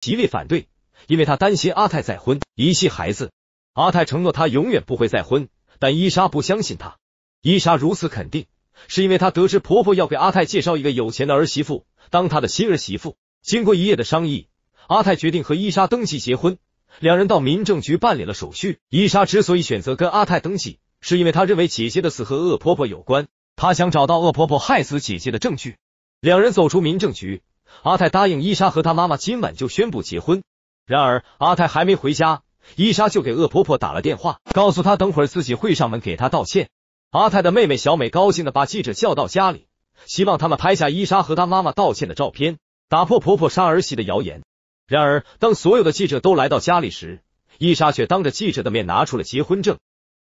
极力反对，因为他担心阿泰再婚遗弃孩子。阿泰承诺他永远不会再婚，但伊莎不相信他。伊莎如此肯定，是因为她得知婆婆要给阿泰介绍一个有钱的儿媳妇当她的新儿媳妇。经过一夜的商议，阿泰决定和伊莎登记结婚，两人到民政局办理了手续。伊莎之所以选择跟阿泰登记，是因为她认为姐姐的死和恶婆婆有关，她想找到恶婆婆害死姐姐的证据。两人走出民政局。阿泰答应伊莎和他妈妈今晚就宣布结婚。然而，阿泰还没回家，伊莎就给恶婆婆打了电话，告诉她等会儿自己会上门给她道歉。阿泰的妹妹小美高兴的把记者叫到家里，希望他们拍下伊莎和她妈妈道歉的照片，打破婆婆杀儿媳的谣言。然而，当所有的记者都来到家里时，伊莎却当着记者的面拿出了结婚证，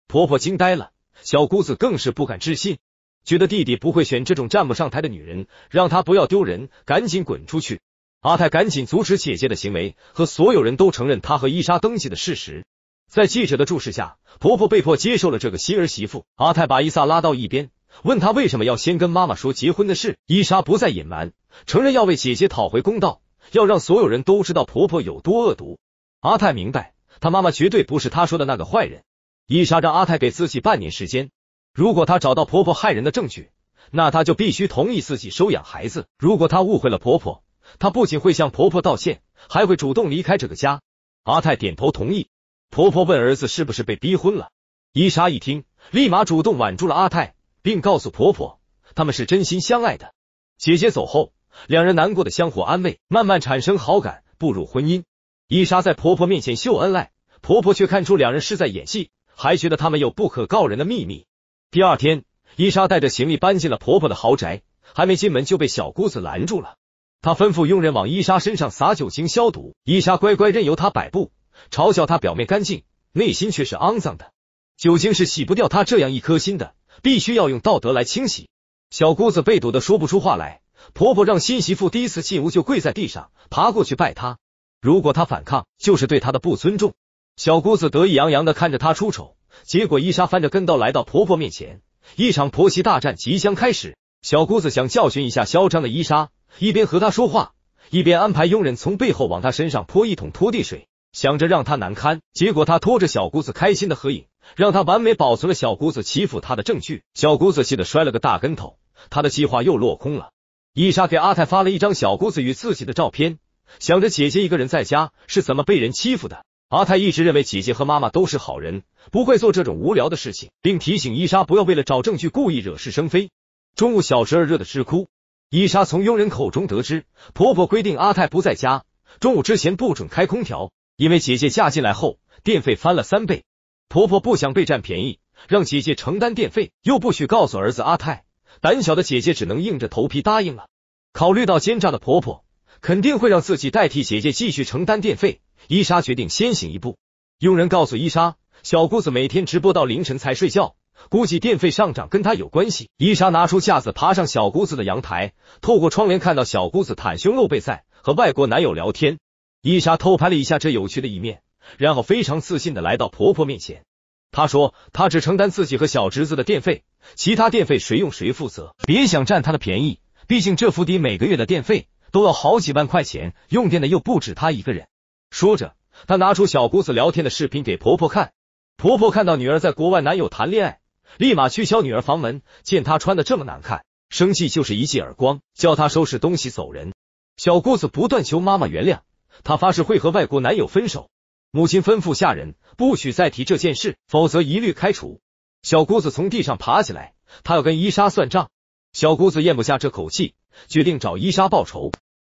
婆婆惊呆了，小姑子更是不敢置信。觉得弟弟不会选这种站不上台的女人，让她不要丢人，赶紧滚出去。阿泰赶紧阻止姐姐的行为，和所有人都承认他和伊莎登记的事实。在记者的注视下，婆婆被迫接受了这个新儿媳妇。阿泰把伊萨拉到一边，问他为什么要先跟妈妈说结婚的事。伊莎不再隐瞒，承认要为姐姐讨回公道，要让所有人都知道婆婆有多恶毒。阿泰明白，他妈妈绝对不是他说的那个坏人。伊莎让阿泰给自己半年时间。如果她找到婆婆害人的证据，那她就必须同意自己收养孩子。如果她误会了婆婆，她不仅会向婆婆道歉，还会主动离开这个家。阿泰点头同意。婆婆问儿子是不是被逼婚了？伊莎一听，立马主动挽住了阿泰，并告诉婆婆他们是真心相爱的。姐姐走后，两人难过的相互安慰，慢慢产生好感，步入婚姻。伊莎在婆婆面前秀恩爱，婆婆却看出两人是在演戏，还觉得他们有不可告人的秘密。第二天，伊莎带着行李搬进了婆婆的豪宅，还没进门就被小姑子拦住了。她吩咐佣人往伊莎身上撒酒精消毒，伊莎乖乖任由她摆布，嘲笑她表面干净，内心却是肮脏的。酒精是洗不掉她这样一颗心的，必须要用道德来清洗。小姑子被堵得说不出话来。婆婆让新媳妇第一次进屋就跪在地上爬过去拜她，如果她反抗，就是对她的不尊重。小姑子得意洋洋的看着她出丑。结果伊莎翻着跟斗来到婆婆面前，一场婆媳大战即将开始。小姑子想教训一下嚣张的伊莎，一边和她说话，一边安排佣人从背后往她身上泼一桶拖地水，想着让她难堪。结果她拖着小姑子开心的合影，让她完美保存了小姑子欺负她的证据。小姑子气得摔了个大跟头，她的计划又落空了。伊莎给阿泰发了一张小姑子与自己的照片，想着姐姐一个人在家是怎么被人欺负的。阿泰一直认为姐姐和妈妈都是好人，不会做这种无聊的事情，并提醒伊莎不要为了找证据故意惹是生非。中午，小侄儿热的直哭。伊莎从佣人口中得知，婆婆规定阿泰不在家，中午之前不准开空调，因为姐姐嫁进来后电费翻了三倍。婆婆不想被占便宜，让姐姐承担电费，又不许告诉儿子阿泰。胆小的姐姐只能硬着头皮答应了。考虑到奸诈的婆婆肯定会让自己代替姐姐继续承担电费。伊莎决定先行一步。佣人告诉伊莎，小姑子每天直播到凌晨才睡觉，估计电费上涨跟她有关系。伊莎拿出架子，爬上小姑子的阳台，透过窗帘看到小姑子袒胸露背，在和外国男友聊天。伊莎偷拍了一下这有趣的一面，然后非常自信的来到婆婆面前。她说：“她只承担自己和小侄子的电费，其他电费谁用谁负责，别想占她的便宜。毕竟这府邸每个月的电费都要好几万块钱，用电的又不止她一个人。”说着，他拿出小姑子聊天的视频给婆婆看。婆婆看到女儿在国外男友谈恋爱，立马去敲女儿房门。见她穿的这么难看，生气就是一记耳光，叫她收拾东西走人。小姑子不断求妈妈原谅，她发誓会和外国男友分手。母亲吩咐下人不许再提这件事，否则一律开除。小姑子从地上爬起来，她要跟伊莎算账。小姑子咽不下这口气，决定找伊莎报仇。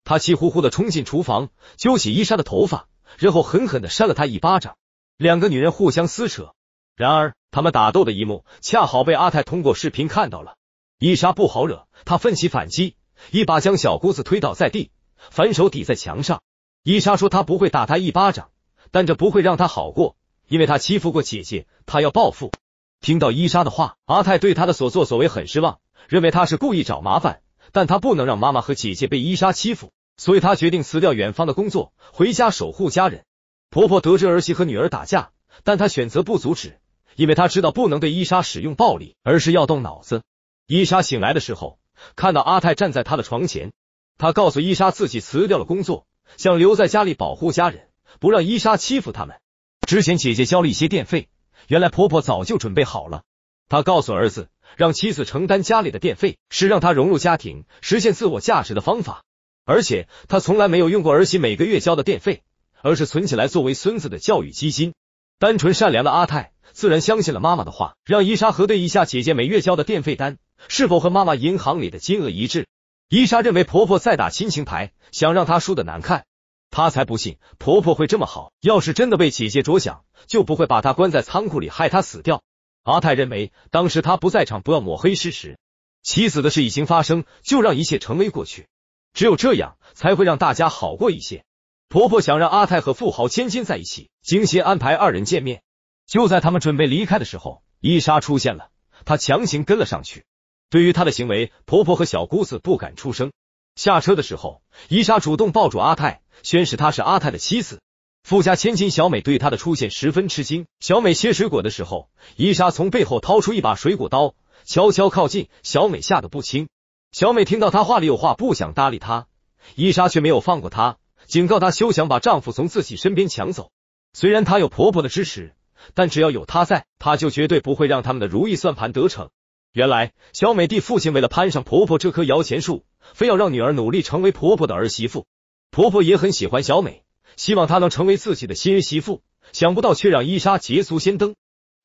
他气呼呼的冲进厨房，揪起伊莎的头发，然后狠狠的扇了她一巴掌。两个女人互相撕扯，然而他们打斗的一幕恰好被阿泰通过视频看到了。伊莎不好惹，她奋起反击，一把将小姑子推倒在地，反手抵在墙上。伊莎说：“她不会打他一巴掌，但这不会让他好过，因为他欺负过姐姐，他要报复。”听到伊莎的话，阿泰对他的所作所为很失望，认为她是故意找麻烦，但他不能让妈妈和姐姐被伊莎欺负。所以她决定辞掉远方的工作，回家守护家人。婆婆得知儿媳和女儿打架，但她选择不阻止，因为她知道不能对伊莎使用暴力，而是要动脑子。伊莎醒来的时候，看到阿泰站在她的床前，他告诉伊莎自己辞掉了工作，想留在家里保护家人，不让伊莎欺负他们。之前姐姐交了一些电费，原来婆婆早就准备好了。她告诉儿子，让妻子承担家里的电费是让她融入家庭、实现自我价值的方法。而且他从来没有用过儿媳每个月交的电费，而是存起来作为孙子的教育基金。单纯善良的阿泰自然相信了妈妈的话，让伊莎核对一下姐姐每月交的电费单是否和妈妈银行里的金额一致。伊莎认为婆婆在打亲情牌，想让她输的难看。她才不信婆婆会这么好，要是真的为姐姐着想，就不会把她关在仓库里害她死掉。阿泰认为当时他不在场，不要抹黑事实。妻子的事已经发生，就让一切成为过去。只有这样，才会让大家好过一些。婆婆想让阿泰和富豪千金在一起，精心安排二人见面。就在他们准备离开的时候，伊莎出现了，她强行跟了上去。对于她的行为，婆婆和小姑子不敢出声。下车的时候，伊莎主动抱住阿泰，宣誓她是阿泰的妻子。富家千金小美对她的出现十分吃惊。小美切水果的时候，伊莎从背后掏出一把水果刀，悄悄靠近小美，吓得不轻。小美听到她话里有话，不想搭理她。伊莎却没有放过她，警告她休想把丈夫从自己身边抢走。虽然她有婆婆的支持，但只要有她在，她就绝对不会让他们的如意算盘得逞。原来，小美的父亲为了攀上婆婆这棵摇钱树，非要让女儿努力成为婆婆的儿媳妇。婆婆也很喜欢小美，希望她能成为自己的新儿媳妇。想不到却让伊莎捷足先登。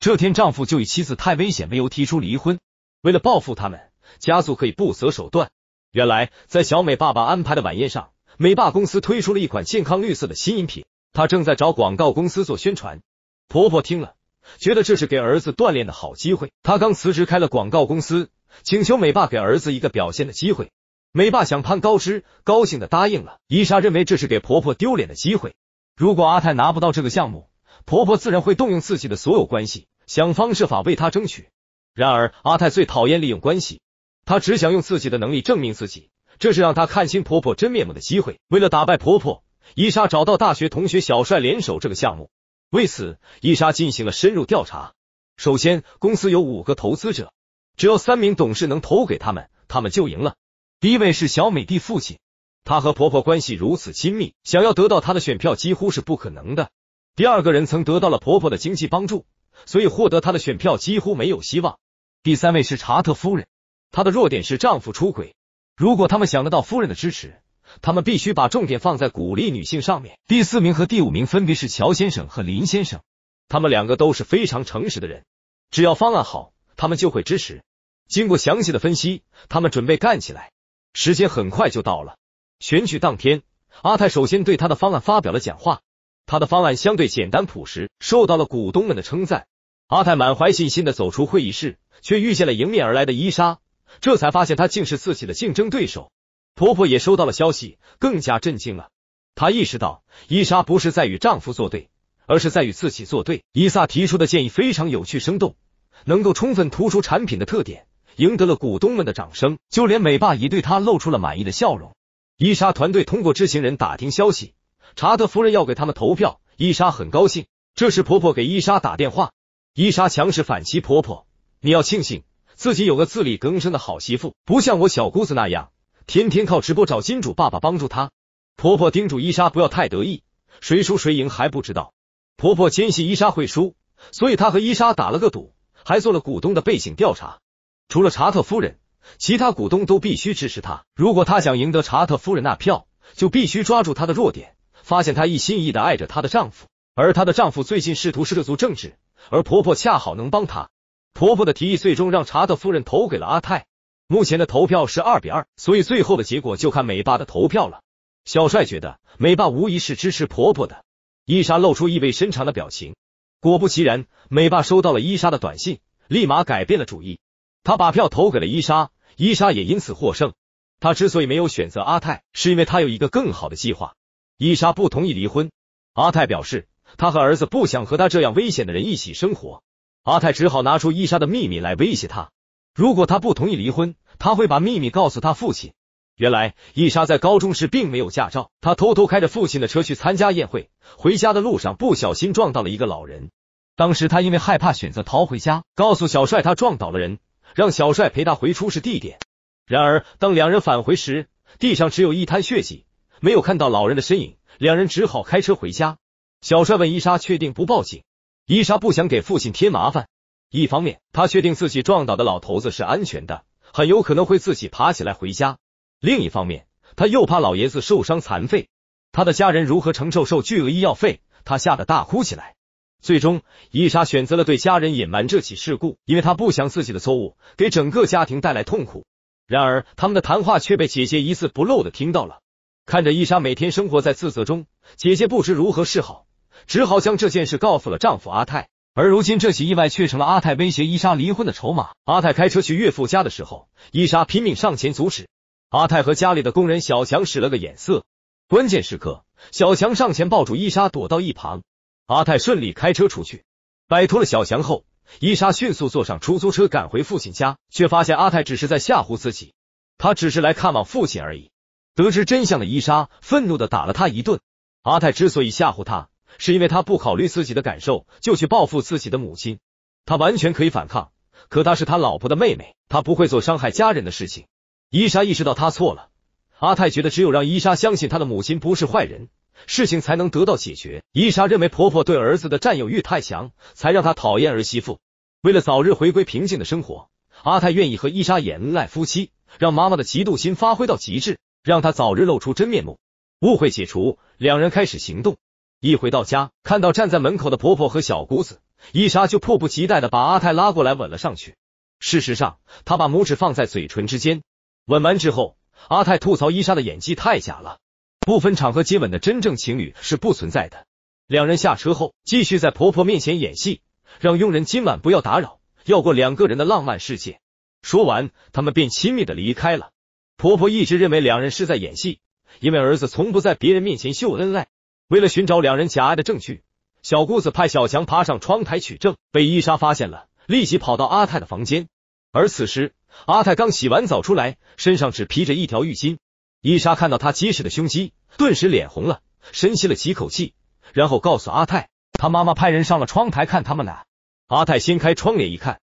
这天，丈夫就以妻子太危险为由提出离婚。为了报复他们。加速可以不择手段。原来，在小美爸爸安排的晚宴上，美爸公司推出了一款健康绿色的新饮品，他正在找广告公司做宣传。婆婆听了，觉得这是给儿子锻炼的好机会。她刚辞职开了广告公司，请求美爸给儿子一个表现的机会。美爸想攀高枝，高兴地答应了。伊莎认为这是给婆婆丢脸的机会。如果阿泰拿不到这个项目，婆婆自然会动用自己的所有关系，想方设法为他争取。然而，阿泰最讨厌利用关系。她只想用自己的能力证明自己，这是让她看清婆婆真面目的机会。为了打败婆婆，伊莎找到大学同学小帅联手这个项目。为此，伊莎进行了深入调查。首先，公司有五个投资者，只要三名董事能投给他们，他们就赢了。第一位是小美的父亲，他和婆婆关系如此亲密，想要得到他的选票几乎是不可能的。第二个人曾得到了婆婆的经济帮助，所以获得他的选票几乎没有希望。第三位是查特夫人。她的弱点是丈夫出轨。如果他们想得到夫人的支持，他们必须把重点放在鼓励女性上面。第四名和第五名分别是乔先生和林先生，他们两个都是非常诚实的人。只要方案好，他们就会支持。经过详细的分析，他们准备干起来。时间很快就到了，选举当天，阿泰首先对他的方案发表了讲话。他的方案相对简单朴实，受到了股东们的称赞。阿泰满怀信心的走出会议室，却遇见了迎面而来的伊莎。这才发现，她竟是自己的竞争对手。婆婆也收到了消息，更加震惊了。她意识到伊莎不是在与丈夫作对，而是在与自己作对。伊萨提出的建议非常有趣生动，能够充分突出产品的特点，赢得了股东们的掌声。就连美爸已对她露出了满意的笑容。伊莎团队通过知情人打听消息，查德夫人要给他们投票。伊莎很高兴。这时，婆婆给伊莎打电话，伊莎强势反击：“婆婆，你要庆幸。”自己有个自力更生的好媳妇，不像我小姑子那样天天靠直播找金主爸爸帮助她。婆婆叮嘱伊莎不要太得意，谁输谁赢还不知道。婆婆坚信伊莎会输，所以她和伊莎打了个赌，还做了股东的背景调查。除了查特夫人，其他股东都必须支持她。如果她想赢得查特夫人那票，就必须抓住她的弱点，发现她一心一意的爱着她的丈夫，而她的丈夫最近试图涉足政治，而婆婆恰好能帮她。婆婆的提议最终让查德夫人投给了阿泰。目前的投票是二比二，所以最后的结果就看美爸的投票了。小帅觉得美爸无疑是支持婆婆的。伊莎露出意味深长的表情。果不其然，美爸收到了伊莎的短信，立马改变了主意。他把票投给了伊莎，伊莎也因此获胜。他之所以没有选择阿泰，是因为他有一个更好的计划。伊莎不同意离婚。阿泰表示，他和儿子不想和他这样危险的人一起生活。阿泰只好拿出伊莎的秘密来威胁他，如果他不同意离婚，他会把秘密告诉他父亲。原来，伊莎在高中时并没有驾照，他偷偷开着父亲的车去参加宴会，回家的路上不小心撞到了一个老人。当时他因为害怕，选择逃回家，告诉小帅他撞倒了人，让小帅陪他回出事地点。然而，当两人返回时，地上只有一滩血迹，没有看到老人的身影，两人只好开车回家。小帅问伊莎，确定不报警？伊莎不想给父亲添麻烦。一方面，她确定自己撞倒的老头子是安全的，很有可能会自己爬起来回家；另一方面，她又怕老爷子受伤残废，他的家人如何承受受巨额医药费？他吓得大哭起来。最终，伊莎选择了对家人隐瞒这起事故，因为她不想自己的错误给整个家庭带来痛苦。然而，他们的谈话却被姐姐一字不漏的听到了。看着伊莎每天生活在自责中，姐姐不知如何是好。只好将这件事告诉了丈夫阿泰，而如今这起意外却成了阿泰威胁伊莎离婚的筹码。阿泰开车去岳父家的时候，伊莎拼命上前阻止。阿泰和家里的工人小强使了个眼色，关键时刻，小强上前抱住伊莎，躲到一旁。阿泰顺利开车出去，摆脱了小强后，伊莎迅速坐上出租车赶回父亲家，却发现阿泰只是在吓唬自己，他只是来看望父亲而已。得知真相的伊莎愤怒的打了他一顿。阿泰之所以吓唬他。是因为他不考虑自己的感受就去报复自己的母亲，他完全可以反抗。可他是他老婆的妹妹，他不会做伤害家人的事情。伊莎意识到他错了。阿泰觉得只有让伊莎相信他的母亲不是坏人，事情才能得到解决。伊莎认为婆婆对儿子的占有欲太强，才让他讨厌儿媳妇。为了早日回归平静的生活，阿泰愿意和伊莎演恩爱夫妻，让妈妈的嫉妒心发挥到极致，让他早日露出真面目。误会解除，两人开始行动。一回到家，看到站在门口的婆婆和小姑子伊莎，就迫不及待的把阿泰拉过来吻了上去。事实上，她把拇指放在嘴唇之间，吻完之后，阿泰吐槽伊莎的演技太假了，不分场合接吻的真正情侣是不存在的。两人下车后，继续在婆婆面前演戏，让佣人今晚不要打扰，要过两个人的浪漫世界。说完，他们便亲密的离开了。婆婆一直认为两人是在演戏，因为儿子从不在别人面前秀恩爱。为了寻找两人假爱的证据，小姑子派小强爬上窗台取证，被伊莎发现了，立即跑到阿泰的房间。而此时，阿泰刚洗完澡出来，身上只披着一条浴巾。伊莎看到他结实的胸肌，顿时脸红了，深吸了几口气，然后告诉阿泰，他妈妈派人上了窗台看他们俩。阿泰掀开窗帘一看，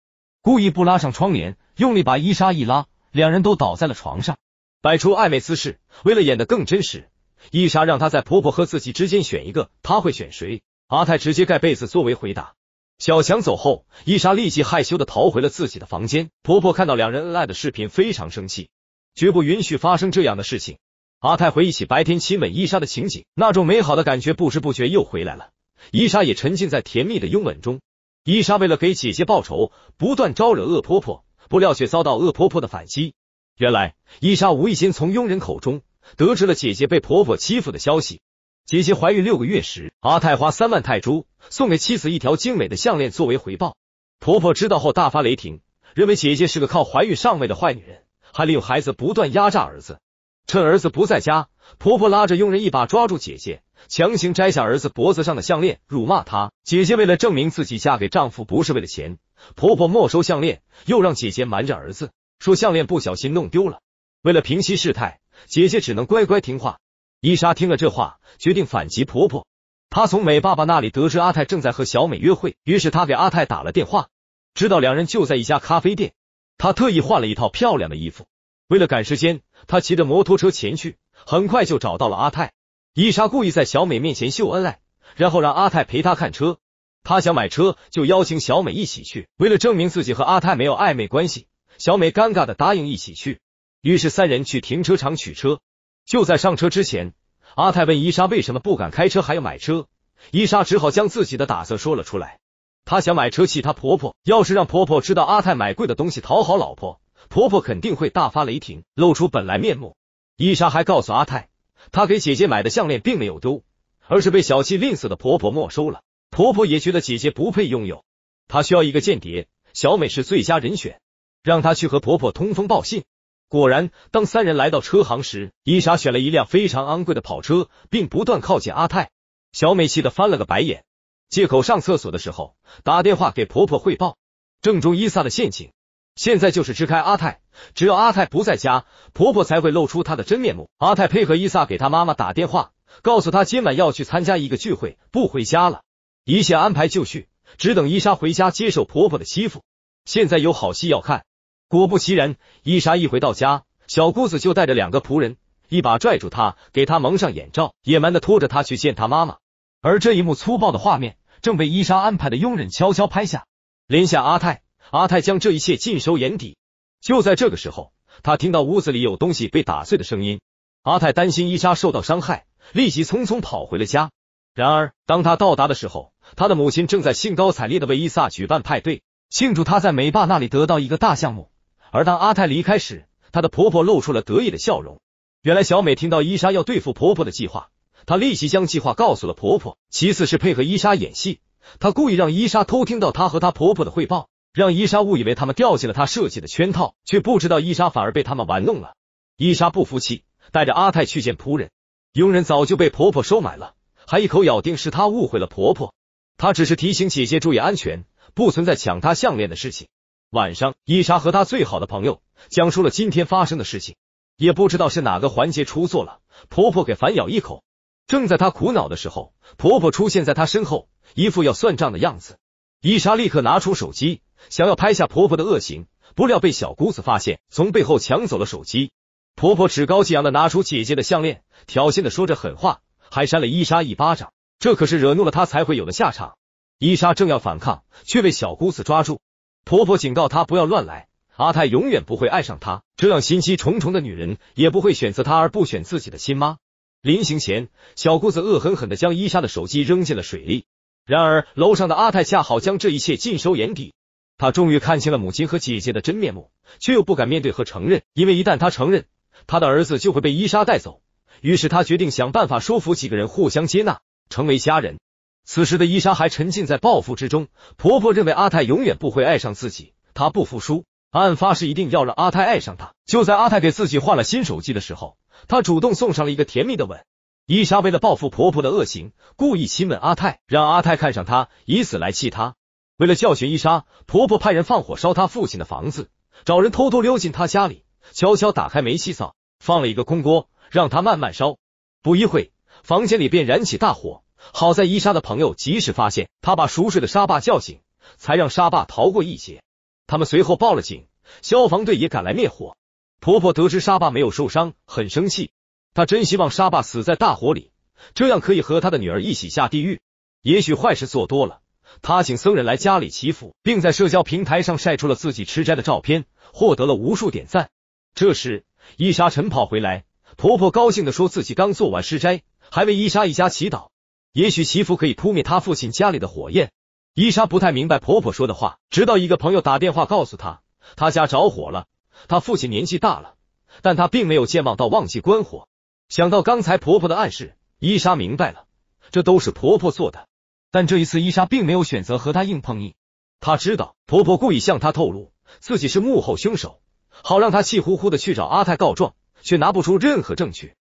故意不拉上窗帘，用力把伊莎一拉，两人都倒在了床上，摆出暧昧姿势，为了演得更真实。伊莎让她在婆婆和自己之间选一个，她会选谁？阿泰直接盖被子作为回答。小强走后，伊莎立即害羞的逃回了自己的房间。婆婆看到两人恩爱的视频，非常生气，绝不允许发生这样的事情。阿泰回忆起白天亲吻伊莎的情景，那种美好的感觉不知不觉又回来了。伊莎也沉浸在甜蜜的拥吻中。伊莎为了给姐姐报仇，不断招惹恶婆婆，不料却遭到恶婆婆的反击。原来伊莎无意间从佣人口中。得知了姐姐被婆婆欺负的消息，姐姐怀孕六个月时，阿泰花三万泰铢送给妻子一条精美的项链作为回报。婆婆知道后大发雷霆，认为姐姐是个靠怀孕上位的坏女人，还利用孩子不断压榨儿子。趁儿子不在家，婆婆拉着佣人一把抓住姐姐，强行摘下儿子脖子上的项链，辱骂她。姐姐为了证明自己嫁给丈夫不是为了钱，婆婆没收项链，又让姐姐瞒着儿子说项链不小心弄丢了。为了平息事态。姐姐只能乖乖听话。伊莎听了这话，决定反击婆婆。她从美爸爸那里得知阿泰正在和小美约会，于是她给阿泰打了电话，知道两人就在一家咖啡店。她特意换了一套漂亮的衣服，为了赶时间，她骑着摩托车前去，很快就找到了阿泰。伊莎故意在小美面前秀恩爱，然后让阿泰陪她看车。她想买车，就邀请小美一起去。为了证明自己和阿泰没有暧昧关系，小美尴尬的答应一起去。于是三人去停车场取车。就在上车之前，阿泰问伊莎为什么不敢开车还要买车，伊莎只好将自己的打算说了出来。她想买车气她婆婆，要是让婆婆知道阿泰买贵的东西讨好老婆，婆婆肯定会大发雷霆，露出本来面目。伊莎还告诉阿泰，她给姐姐买的项链并没有丢，而是被小气吝啬的婆婆没收了。婆婆也觉得姐姐不配拥有，她需要一个间谍，小美是最佳人选，让她去和婆婆通风报信。果然，当三人来到车行时，伊莎选了一辆非常昂贵的跑车，并不断靠近阿泰。小美气得翻了个白眼，借口上厕所的时候打电话给婆婆汇报，正中伊萨的陷阱。现在就是支开阿泰，只要阿泰不在家，婆婆才会露出她的真面目。阿泰配合伊萨给他妈妈打电话，告诉他今晚要去参加一个聚会，不回家了。一切安排就绪，只等伊莎回家接受婆婆的欺负。现在有好戏要看。果不其然，伊莎一回到家，小姑子就带着两个仆人，一把拽住她，给她蒙上眼罩，野蛮的拖着她去见她妈妈。而这一幕粗暴的画面，正被伊莎安排的佣人悄悄拍下。连下阿泰，阿泰将这一切尽收眼底。就在这个时候，他听到屋子里有东西被打碎的声音。阿泰担心伊莎受到伤害，立即匆匆跑回了家。然而，当他到达的时候，他的母亲正在兴高采烈的为伊萨举办派对，庆祝他在美霸那里得到一个大项目。而当阿泰离开时，她的婆婆露出了得意的笑容。原来小美听到伊莎要对付婆婆的计划，她立即将计划告诉了婆婆。其次是配合伊莎演戏，她故意让伊莎偷听到她和她婆婆的汇报，让伊莎误以为他们掉进了她设计的圈套，却不知道伊莎反而被他们玩弄了。伊莎不服气，带着阿泰去见仆人。佣人早就被婆婆收买了，还一口咬定是她误会了婆婆，她只是提醒姐姐注意安全，不存在抢她项链的事情。晚上，伊莎和她最好的朋友讲述了今天发生的事情。也不知道是哪个环节出错了，婆婆给反咬一口。正在她苦恼的时候，婆婆出现在她身后，一副要算账的样子。伊莎立刻拿出手机，想要拍下婆婆的恶行，不料被小姑子发现，从背后抢走了手机。婆婆趾高气扬的拿出姐姐的项链，挑衅的说着狠话，还扇了伊莎一巴掌。这可是惹怒了她才会有的下场。伊莎正要反抗，却被小姑子抓住。婆婆警告她不要乱来，阿泰永远不会爱上她，这样心机重重的女人也不会选择他而不选自己的亲妈。临行前，小姑子恶狠狠的将伊莎的手机扔进了水里。然而，楼上的阿泰恰好将这一切尽收眼底。他终于看清了母亲和姐姐的真面目，却又不敢面对和承认，因为一旦他承认，他的儿子就会被伊莎带走。于是，他决定想办法说服几个人互相接纳，成为家人。此时的伊莎还沉浸在报复之中，婆婆认为阿泰永远不会爱上自己，她不服输，暗暗发誓一定要让阿泰爱上她。就在阿泰给自己换了新手机的时候，她主动送上了一个甜蜜的吻。伊莎为了报复婆婆的恶行，故意亲吻阿泰，让阿泰看上她，以此来气她。为了教训伊莎，婆婆派人放火烧她父亲的房子，找人偷偷溜进她家里，悄悄打开煤气灶，放了一个空锅，让她慢慢烧。不一会。房间里便燃起大火，好在伊莎的朋友及时发现，她把熟睡的沙爸叫醒，才让沙爸逃过一劫。他们随后报了警，消防队也赶来灭火。婆婆得知沙爸没有受伤，很生气，她真希望沙爸死在大火里，这样可以和她的女儿一起下地狱。也许坏事做多了，她请僧人来家里祈福，并在社交平台上晒出了自己吃斋的照片，获得了无数点赞。这时，伊莎晨跑回来，婆婆高兴地说自己刚做完施斋。还为伊莎一家祈祷，也许祈福可以扑灭他父亲家里的火焰。伊莎不太明白婆婆说的话，直到一个朋友打电话告诉她，她家着火了，她父亲年纪大了，但她并没有健忘到忘记关火。想到刚才婆婆的暗示，伊莎明白了，这都是婆婆做的。但这一次，伊莎并没有选择和她硬碰硬。她知道婆婆故意向她透露自己是幕后凶手，好让她气呼呼的去找阿泰告状，却拿不出任何证据。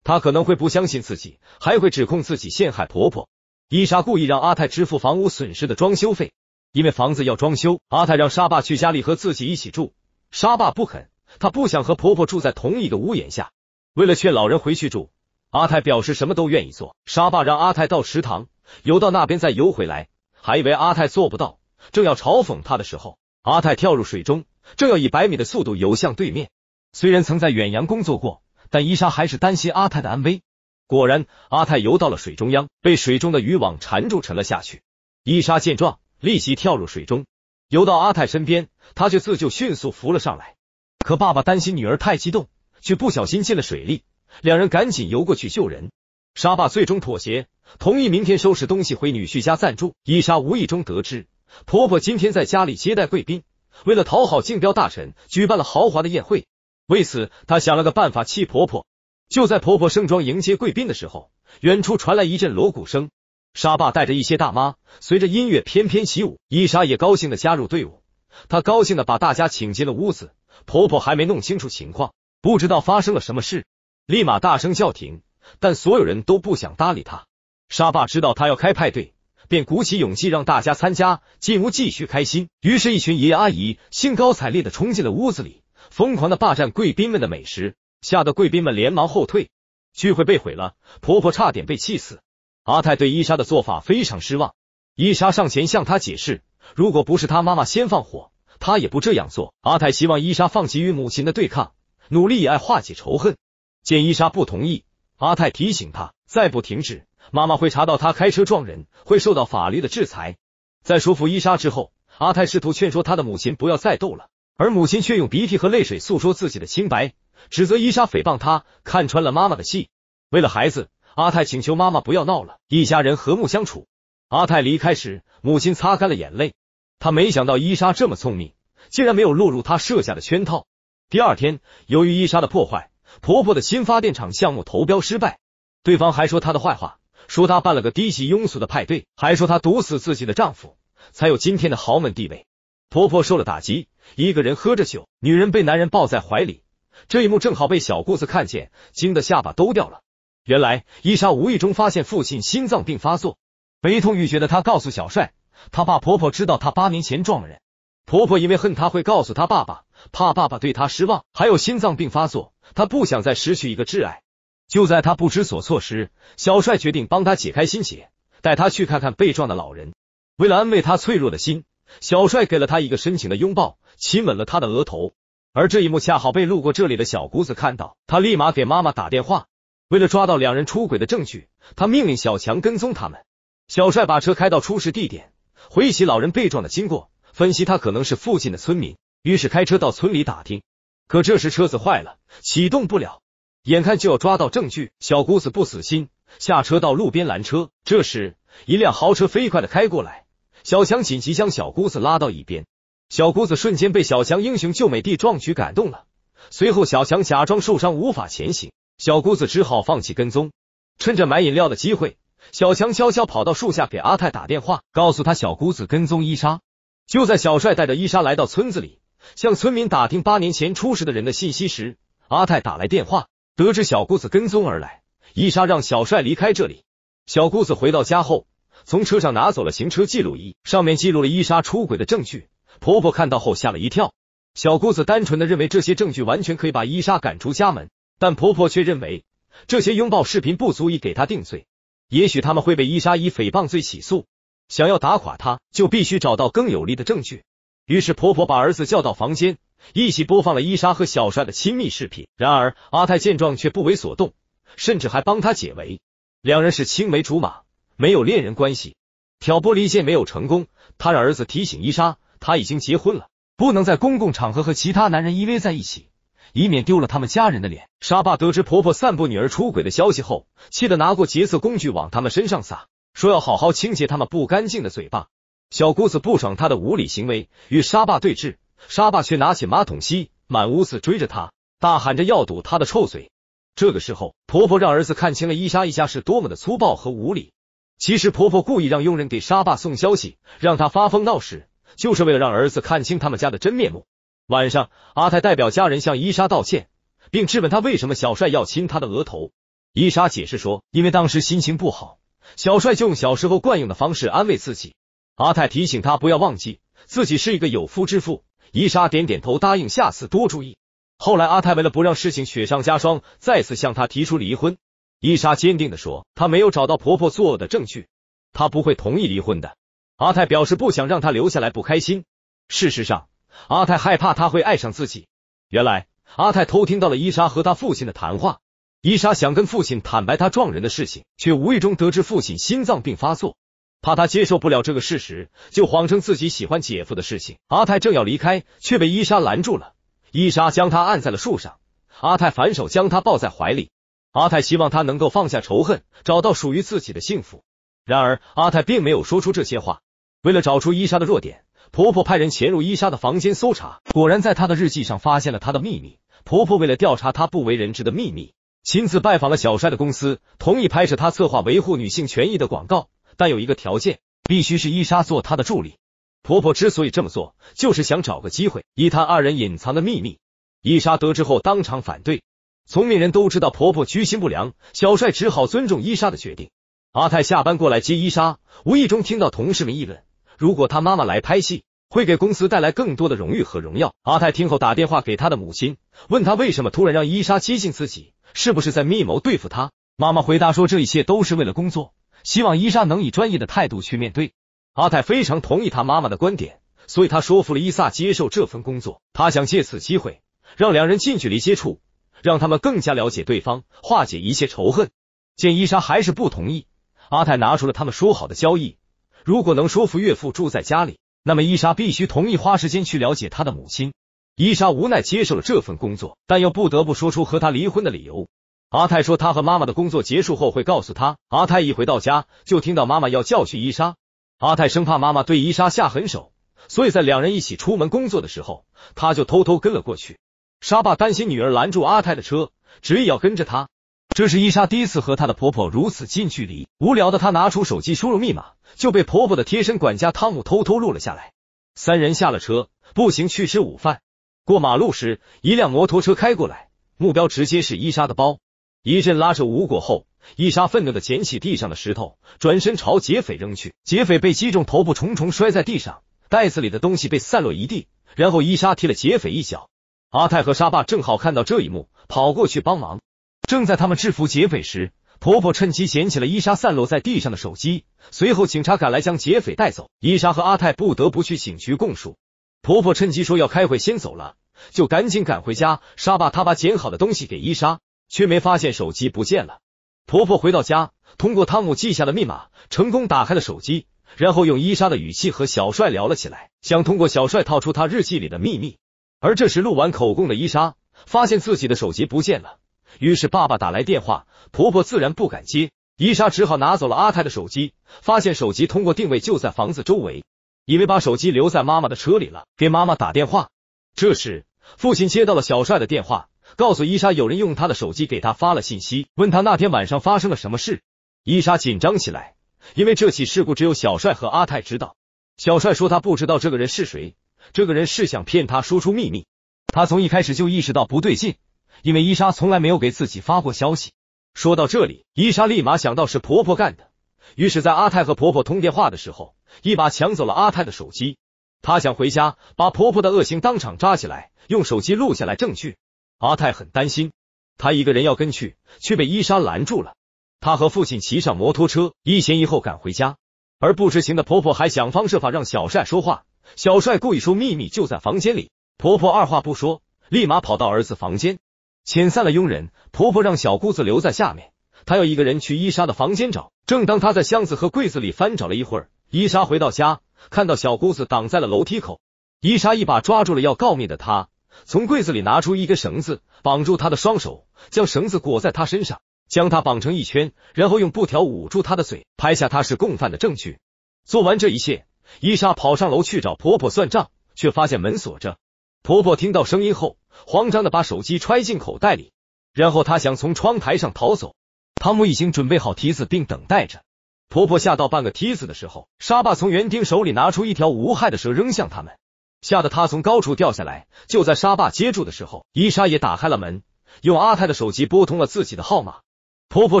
他可能会不相信自己，还会指控自己陷害婆婆。伊莎故意让阿泰支付房屋损失的装修费，因为房子要装修。阿泰让沙爸去家里和自己一起住，沙爸不肯，他不想和婆婆住在同一个屋檐下。为了劝老人回去住，阿泰表示什么都愿意做。沙爸让阿泰到池塘游到那边再游回来，还以为阿泰做不到，正要嘲讽他的时候，阿泰跳入水中，正要以百米的速度游向对面。虽然曾在远洋工作过。但伊莎还是担心阿泰的安危。果然，阿泰游到了水中央，被水中的渔网缠住，沉了下去。伊莎见状，立即跳入水中，游到阿泰身边，他却自救迅速浮了上来。可爸爸担心女儿太激动，却不小心进了水里。两人赶紧游过去救人。沙爸最终妥协，同意明天收拾东西回女婿家暂住。伊莎无意中得知，婆婆今天在家里接待贵宾，为了讨好竞标大臣，举办了豪华的宴会。为此，她想了个办法气婆婆。就在婆婆盛装迎接贵宾的时候，远处传来一阵锣鼓声。沙爸带着一些大妈随着音乐翩翩起舞，伊莎也高兴的加入队伍。她高兴的把大家请进了屋子。婆婆还没弄清楚情况，不知道发生了什么事，立马大声叫停。但所有人都不想搭理她。沙爸知道她要开派对，便鼓起勇气让大家参加，进屋继续开心。于是，一群爷爷阿姨兴高采烈的冲进了屋子里。疯狂的霸占贵宾们的美食，吓得贵宾们连忙后退，聚会被毁了，婆婆差点被气死。阿泰对伊莎的做法非常失望，伊莎上前向他解释，如果不是他妈妈先放火，他也不这样做。阿泰希望伊莎放弃与母亲的对抗，努力以爱化解仇恨。见伊莎不同意，阿泰提醒他，再不停止，妈妈会查到他开车撞人，会受到法律的制裁。在说服伊莎之后，阿泰试图劝说他的母亲不要再斗了。而母亲却用鼻涕和泪水诉说自己的清白，指责伊莎诽谤她，看穿了妈妈的戏。为了孩子，阿泰请求妈妈不要闹了，一家人和睦相处。阿泰离开时，母亲擦干了眼泪。他没想到伊莎这么聪明，竟然没有落入他设下的圈套。第二天，由于伊莎的破坏，婆婆的新发电厂项目投标失败，对方还说她的坏话，说她办了个低级庸俗的派对，还说她毒死自己的丈夫，才有今天的豪门地位。婆婆受了打击，一个人喝着酒。女人被男人抱在怀里，这一幕正好被小姑子看见，惊得下巴都掉了。原来伊莎无意中发现父亲心脏病发作，悲痛欲绝的她告诉小帅，她怕婆婆知道她八年前撞了人，婆婆因为恨她会告诉她爸爸，怕爸爸对她失望，还有心脏病发作，她不想再失去一个挚爱。就在她不知所措时，小帅决定帮她解开心结，带她去看看被撞的老人。为了安慰她脆弱的心。小帅给了他一个深情的拥抱，亲吻了他的额头。而这一幕恰好被路过这里的小姑子看到，她立马给妈妈打电话。为了抓到两人出轨的证据，他命令小强跟踪他们。小帅把车开到出事地点，回忆起老人被撞的经过，分析他可能是附近的村民，于是开车到村里打听。可这时车子坏了，启动不了，眼看就要抓到证据，小姑子不死心，下车到路边拦车。这时一辆豪车飞快的开过来。小强紧急将小姑子拉到一边，小姑子瞬间被小强英雄救美地壮举感动了。随后，小强假装受伤无法前行，小姑子只好放弃跟踪。趁着买饮料的机会，小强悄悄跑到树下给阿泰打电话，告诉他小姑子跟踪伊莎。就在小帅带着伊莎来到村子里，向村民打听八年前出事的人的信息时，阿泰打来电话，得知小姑子跟踪而来，伊莎让小帅离开这里。小姑子回到家后。从车上拿走了行车记录仪，上面记录了伊莎出轨的证据。婆婆看到后吓了一跳，小姑子单纯的认为这些证据完全可以把伊莎赶出家门，但婆婆却认为这些拥抱视频不足以给她定罪，也许他们会被伊莎以诽谤罪起诉。想要打垮她，就必须找到更有力的证据。于是婆婆把儿子叫到房间，一起播放了伊莎和小帅的亲密视频。然而阿泰见状却不为所动，甚至还帮他解围。两人是青梅竹马。没有恋人关系，挑拨离间没有成功。他让儿子提醒伊莎，他已经结婚了，不能在公共场合和其他男人依偎在一起，以免丢了他们家人的脸。沙爸得知婆婆散布女儿出轨的消息后，气得拿过洁厕工具往他们身上撒，说要好好清洁他们不干净的嘴巴。小姑子不爽他的无理行为，与沙爸对峙，沙爸却拿起马桶吸，满屋子追着他，大喊着要堵他的臭嘴。这个时候，婆婆让儿子看清了伊莎一家是多么的粗暴和无理。其实婆婆故意让佣人给沙爸送消息，让他发疯闹事，就是为了让儿子看清他们家的真面目。晚上，阿泰代表家人向伊莎道歉，并质问他为什么小帅要亲他的额头。伊莎解释说，因为当时心情不好，小帅就用小时候惯用的方式安慰自己。阿泰提醒他不要忘记自己是一个有夫之妇。伊莎点点头，答应下次多注意。后来，阿泰为了不让事情雪上加霜，再次向他提出离婚。伊莎坚定的说：“她没有找到婆婆作恶的证据，她不会同意离婚的。”阿泰表示不想让她留下来不开心。事实上，阿泰害怕她会爱上自己。原来，阿泰偷听到了伊莎和他父亲的谈话。伊莎想跟父亲坦白他撞人的事情，却无意中得知父亲心脏病发作，怕他接受不了这个事实，就谎称自己喜欢姐夫的事情。阿泰正要离开，却被伊莎拦住了。伊莎将他按在了树上，阿泰反手将他抱在怀里。阿泰希望他能够放下仇恨，找到属于自己的幸福。然而，阿泰并没有说出这些话。为了找出伊莎的弱点，婆婆派人潜入伊莎的房间搜查，果然在她的日记上发现了她的秘密。婆婆为了调查她不为人知的秘密，亲自拜访了小帅的公司，同意拍摄他策划维护女性权益的广告，但有一个条件，必须是伊莎做他的助理。婆婆之所以这么做，就是想找个机会一探二人隐藏的秘密。伊莎得知后，当场反对。聪明人都知道婆婆居心不良，小帅只好尊重伊莎的决定。阿泰下班过来接伊莎，无意中听到同事们议论：如果他妈妈来拍戏，会给公司带来更多的荣誉和荣耀。阿泰听后打电话给他的母亲，问他为什么突然让伊莎接近自己，是不是在密谋对付他？妈妈回答说：这一切都是为了工作，希望伊莎能以专业的态度去面对。阿泰非常同意他妈妈的观点，所以他说服了伊萨接受这份工作。他想借此机会让两人近距离接触。让他们更加了解对方，化解一切仇恨。见伊莎还是不同意，阿泰拿出了他们说好的交易：如果能说服岳父住在家里，那么伊莎必须同意花时间去了解他的母亲。伊莎无奈接受了这份工作，但又不得不说出和他离婚的理由。阿泰说，他和妈妈的工作结束后会告诉他。阿泰一回到家，就听到妈妈要教训伊莎。阿泰生怕妈妈对伊莎下狠手，所以在两人一起出门工作的时候，他就偷偷跟了过去。沙爸担心女儿拦住阿泰的车，执意要跟着他。这是伊莎第一次和她的婆婆如此近距离。无聊的她拿出手机输入密码，就被婆婆的贴身管家汤姆偷偷录了下来。三人下了车，步行去吃午饭。过马路时，一辆摩托车开过来，目标直接是伊莎的包。一阵拉扯无果后，伊莎愤怒的捡起地上的石头，转身朝劫匪扔去。劫匪被击中头部，重重摔在地上，袋子里的东西被散落一地。然后伊莎踢了劫匪一脚。阿泰和沙爸正好看到这一幕，跑过去帮忙。正在他们制服劫匪时，婆婆趁机捡起了伊莎散落在地上的手机。随后警察赶来，将劫匪带走。伊莎和阿泰不得不去警局供述。婆婆趁机说要开会，先走了，就赶紧赶回家。沙爸他把捡好的东西给伊莎，却没发现手机不见了。婆婆回到家，通过汤姆记下的密码，成功打开了手机，然后用伊莎的语气和小帅聊了起来，想通过小帅套出他日记里的秘密。而这时录完口供的伊莎发现自己的手机不见了，于是爸爸打来电话，婆婆自然不敢接，伊莎只好拿走了阿泰的手机，发现手机通过定位就在房子周围，以为把手机留在妈妈的车里了，给妈妈打电话。这时父亲接到了小帅的电话，告诉伊莎有人用他的手机给他发了信息，问他那天晚上发生了什么事。伊莎紧张起来，因为这起事故只有小帅和阿泰知道。小帅说他不知道这个人是谁。这个人是想骗他说出秘密。他从一开始就意识到不对劲，因为伊莎从来没有给自己发过消息。说到这里，伊莎立马想到是婆婆干的，于是，在阿泰和婆婆通电话的时候，一把抢走了阿泰的手机。他想回家把婆婆的恶行当场抓起来，用手机录下来证据。阿泰很担心，他一个人要跟去，却被伊莎拦住了。他和父亲骑上摩托车，一前一后赶回家。而不知情的婆婆还想方设法让小善说话。小帅故意说秘密就在房间里，婆婆二话不说，立马跑到儿子房间，遣散了佣人。婆婆让小姑子留在下面，她要一个人去伊莎的房间找。正当她在箱子和柜子里翻找了一会儿，伊莎回到家，看到小姑子挡在了楼梯口。伊莎一把抓住了要告密的她，从柜子里拿出一根绳子，绑住她的双手，将绳子裹在她身上，将她绑成一圈，然后用布条捂住她的嘴，拍下她是共犯的证据。做完这一切。伊莎跑上楼去找婆婆算账，却发现门锁着。婆婆听到声音后，慌张的把手机揣进口袋里，然后她想从窗台上逃走。汤姆已经准备好梯子，并等待着。婆婆下到半个梯子的时候，沙爸从园丁手里拿出一条无害的蛇扔向他们，吓得他从高处掉下来。就在沙爸接住的时候，伊莎也打开了门，用阿泰的手机拨通了自己的号码。婆婆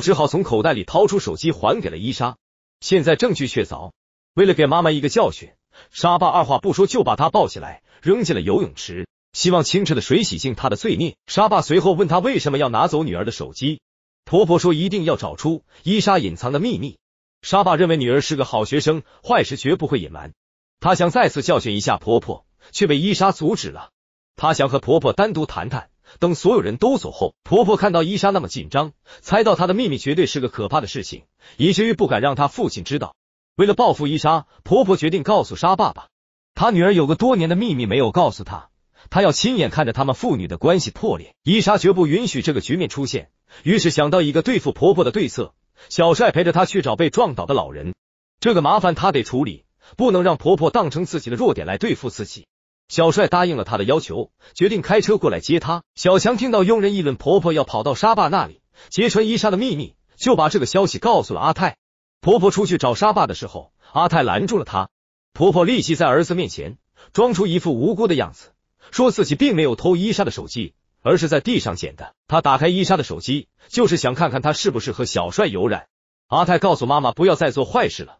只好从口袋里掏出手机还给了伊莎。现在证据确凿。为了给妈妈一个教训，沙爸二话不说就把他抱起来扔进了游泳池，希望清澈的水洗净他的罪孽。沙爸随后问他为什么要拿走女儿的手机，婆婆说一定要找出伊莎隐藏的秘密。沙爸认为女儿是个好学生，坏事绝不会隐瞒。他想再次教训一下婆婆，却被伊莎阻止了。他想和婆婆单独谈谈，等所有人都走后，婆婆看到伊莎那么紧张，猜到她的秘密绝对是个可怕的事情，以至于不敢让她父亲知道。为了报复伊莎，婆婆决定告诉沙爸爸，她女儿有个多年的秘密没有告诉她，她要亲眼看着他们父女的关系破裂。伊莎绝不允许这个局面出现，于是想到一个对付婆婆的对策。小帅陪着他去找被撞倒的老人，这个麻烦他得处理，不能让婆婆当成自己的弱点来对付自己。小帅答应了他的要求，决定开车过来接他。小强听到佣人议论婆婆要跑到沙爸那里揭穿伊莎的秘密，就把这个消息告诉了阿泰。婆婆出去找沙爸的时候，阿泰拦住了她。婆婆立即在儿子面前装出一副无辜的样子，说自己并没有偷伊莎的手机，而是在地上捡的。她打开伊莎的手机，就是想看看她是不是和小帅有染。阿泰告诉妈妈不要再做坏事了，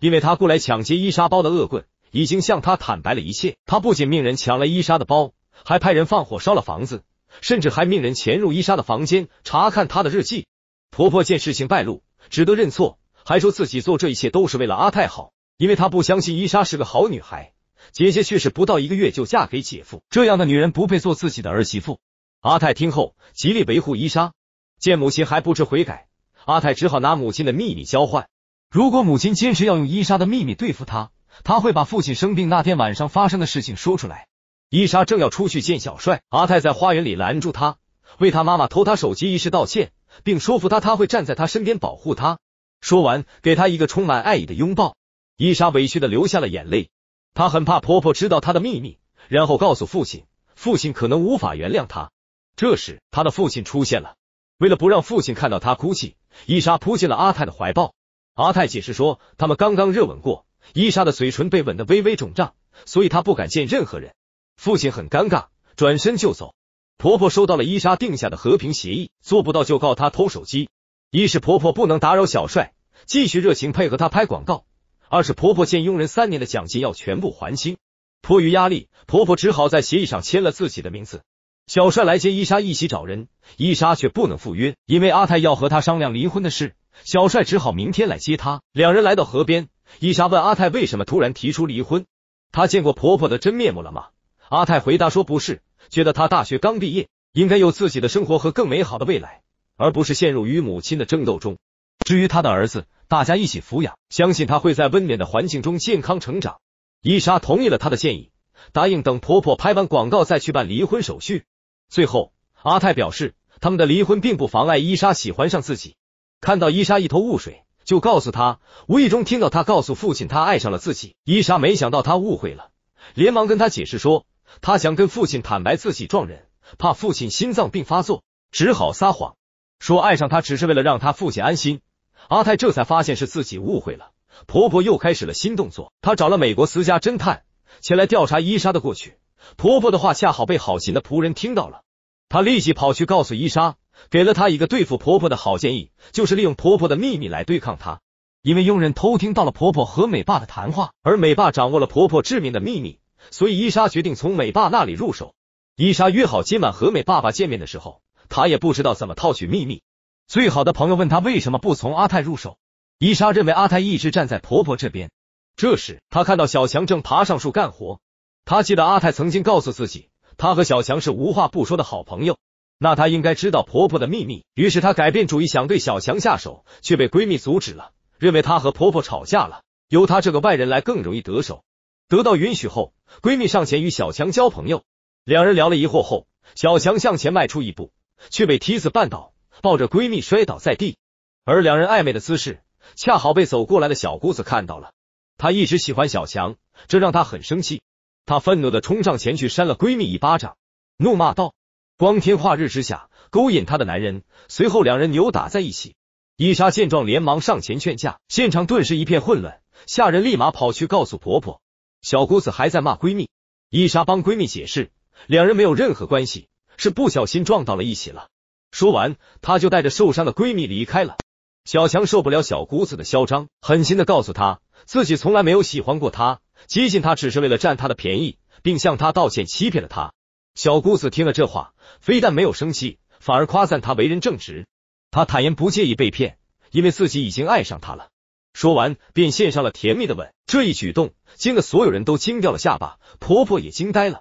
因为他过来抢劫伊莎包的恶棍已经向他坦白了一切。他不仅命人抢了伊莎的包，还派人放火烧了房子，甚至还命人潜入伊莎的房间查看她的日记。婆婆见事情败露，只得认错。还说自己做这一切都是为了阿泰好，因为他不相信伊莎是个好女孩。姐姐却是不到一个月就嫁给姐夫，这样的女人不配做自己的儿媳妇。阿泰听后极力维护伊莎，见母亲还不知悔改，阿泰只好拿母亲的秘密交换。如果母亲坚持要用伊莎的秘密对付他，他会把父亲生病那天晚上发生的事情说出来。伊莎正要出去见小帅，阿泰在花园里拦住他，为他妈妈偷他手机一事道歉，并说服他他会站在他身边保护他。说完，给他一个充满爱意的拥抱。伊莎委屈的流下了眼泪，她很怕婆婆知道她的秘密，然后告诉父亲，父亲可能无法原谅她。这时，她的父亲出现了。为了不让父亲看到她哭泣，伊莎扑进了阿泰的怀抱。阿泰解释说，他们刚刚热吻过，伊莎的嘴唇被吻得微微肿胀，所以她不敢见任何人。父亲很尴尬，转身就走。婆婆收到了伊莎定下的和平协议，做不到就告她偷手机。一是婆婆不能打扰小帅，继续热情配合他拍广告；二是婆婆欠佣人三年的奖金要全部还清。迫于压力，婆婆只好在协议上签了自己的名字。小帅来接伊莎一起找人，伊莎却不能赴约，因为阿泰要和他商量离婚的事。小帅只好明天来接他。两人来到河边，伊莎问阿泰为什么突然提出离婚，他见过婆婆的真面目了吗？阿泰回答说不是，觉得他大学刚毕业，应该有自己的生活和更美好的未来。而不是陷入与母亲的争斗中。至于他的儿子，大家一起抚养，相信他会在温暖的环境中健康成长。伊莎同意了他的建议，答应等婆婆拍完广告再去办离婚手续。最后，阿泰表示，他们的离婚并不妨碍伊莎喜欢上自己。看到伊莎一头雾水，就告诉他无意中听到他告诉父亲他爱上了自己。伊莎没想到他误会了，连忙跟他解释说，他想跟父亲坦白自己撞人，怕父亲心脏病发作，只好撒谎。说爱上他只是为了让他父亲安心。阿泰这才发现是自己误会了。婆婆又开始了新动作，她找了美国私家侦探前来调查伊莎的过去。婆婆的话恰好被好心的仆人听到了，他立即跑去告诉伊莎，给了她一个对付婆婆的好建议，就是利用婆婆的秘密来对抗她。因为佣人偷听到了婆婆和美爸的谈话，而美爸掌握了婆婆致命的秘密，所以伊莎决定从美爸那里入手。伊莎约好今晚和美爸爸见面的时候。她也不知道怎么套取秘密。最好的朋友问她为什么不从阿泰入手。伊莎认为阿泰一直站在婆婆这边。这时，她看到小强正爬上树干活。她记得阿泰曾经告诉自己，她和小强是无话不说的好朋友。那她应该知道婆婆的秘密。于是她改变主意，想对小强下手，却被闺蜜阻止了。认为她和婆婆吵架了，由她这个外人来更容易得手。得到允许后，闺蜜上前与小强交朋友。两人聊了一会后，小强向前迈出一步。却被梯子绊倒，抱着闺蜜摔倒在地，而两人暧昧的姿势恰好被走过来的小姑子看到了。她一直喜欢小强，这让她很生气。她愤怒的冲上前去扇了闺蜜一巴掌，怒骂道：“光天化日之下勾引她的男人！”随后两人扭打在一起。伊莎见状，连忙上前劝架，现场顿时一片混乱。下人立马跑去告诉婆婆，小姑子还在骂闺蜜。伊莎帮闺蜜解释，两人没有任何关系。是不小心撞到了一起了。说完，她就带着受伤的闺蜜离开了。小强受不了小姑子的嚣张，狠心的告诉她自己从来没有喜欢过她，接近她只是为了占她的便宜，并向她道歉欺骗了她。小姑子听了这话，非但没有生气，反而夸赞她为人正直。她坦言不介意被骗，因为自己已经爱上他了。说完，便献上了甜蜜的吻。这一举动惊得所有人都惊掉了下巴，婆婆也惊呆了。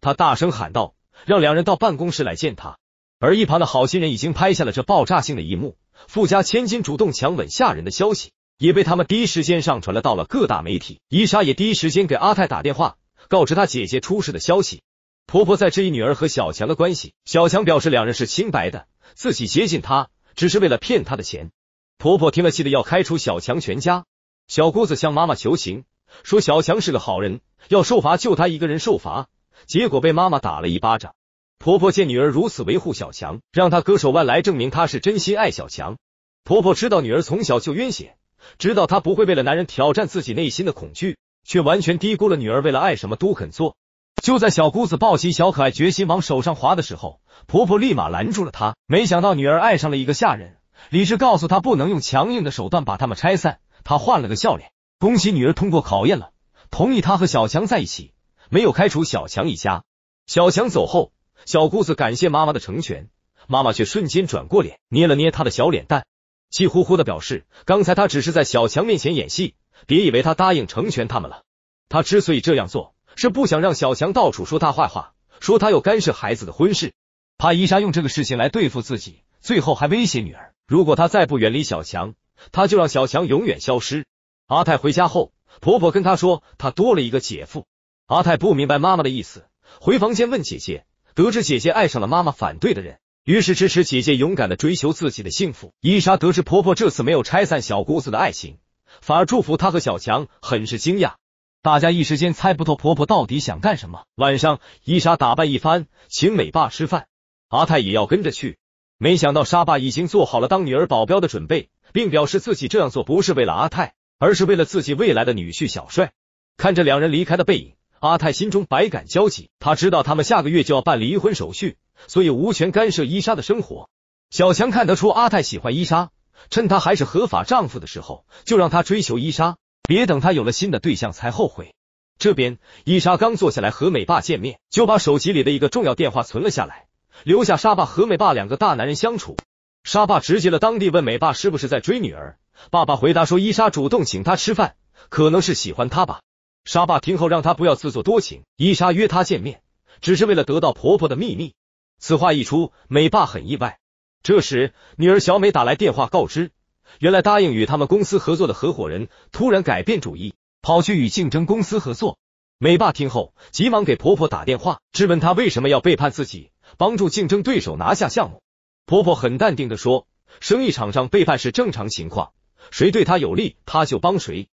她大声喊道。让两人到办公室来见他，而一旁的好心人已经拍下了这爆炸性的一幕：富家千金主动强吻下人的消息，也被他们第一时间上传了到了各大媒体。伊莎也第一时间给阿泰打电话，告知他姐姐出事的消息。婆婆在质疑女儿和小强的关系，小强表示两人是清白的，自己接近他只是为了骗他的钱。婆婆听了气得要开除小强全家。小姑子向妈妈求情，说小强是个好人，要受罚就他一个人受罚。结果被妈妈打了一巴掌。婆婆见女儿如此维护小强，让她割手腕来证明她是真心爱小强。婆婆知道女儿从小就晕血，知道她不会为了男人挑战自己内心的恐惧，却完全低估了女儿为了爱什么都肯做。就在小姑子抱起小可爱，决心往手上划的时候，婆婆立马拦住了她。没想到女儿爱上了一个下人，理智告诉她不能用强硬的手段把他们拆散。她换了个笑脸，恭喜女儿通过考验了，同意她和小强在一起。没有开除小强一家。小强走后，小姑子感谢妈妈的成全，妈妈却瞬间转过脸，捏了捏他的小脸蛋，气呼呼的表示：“刚才她只是在小强面前演戏，别以为他答应成全他们了。他之所以这样做，是不想让小强到处说她坏话，说他有干涉孩子的婚事，怕伊莎用这个事情来对付自己。最后还威胁女儿，如果她再不远离小强，她就让小强永远消失。”阿泰回家后，婆婆跟他说：“他多了一个姐夫。”阿泰不明白妈妈的意思，回房间问姐姐，得知姐姐爱上了妈妈反对的人，于是支持姐姐勇敢的追求自己的幸福。伊莎得知婆婆这次没有拆散小姑子的爱情，反而祝福她和小强，很是惊讶。大家一时间猜不透婆婆到底想干什么。晚上，伊莎打扮一番，请美爸吃饭，阿泰也要跟着去。没想到沙爸已经做好了当女儿保镖的准备，并表示自己这样做不是为了阿泰，而是为了自己未来的女婿小帅。看着两人离开的背影。阿泰心中百感交集，他知道他们下个月就要办离婚手续，所以无权干涉伊莎的生活。小强看得出阿泰喜欢伊莎，趁他还是合法丈夫的时候，就让他追求伊莎，别等他有了新的对象才后悔。这边伊莎刚坐下来和美爸见面，就把手机里的一个重要电话存了下来，留下沙爸和美爸两个大男人相处。沙爸直接了当地问美爸是不是在追女儿，爸爸回答说伊莎主动请他吃饭，可能是喜欢他吧。沙爸听后让他不要自作多情，伊莎约他见面，只是为了得到婆婆的秘密。此话一出，美爸很意外。这时，女儿小美打来电话告知，原来答应与他们公司合作的合伙人突然改变主意，跑去与竞争公司合作。美爸听后急忙给婆婆打电话，质问她为什么要背叛自己，帮助竞争对手拿下项目。婆婆很淡定的说，生意场上背叛是正常情况，谁对她有利，她就帮谁。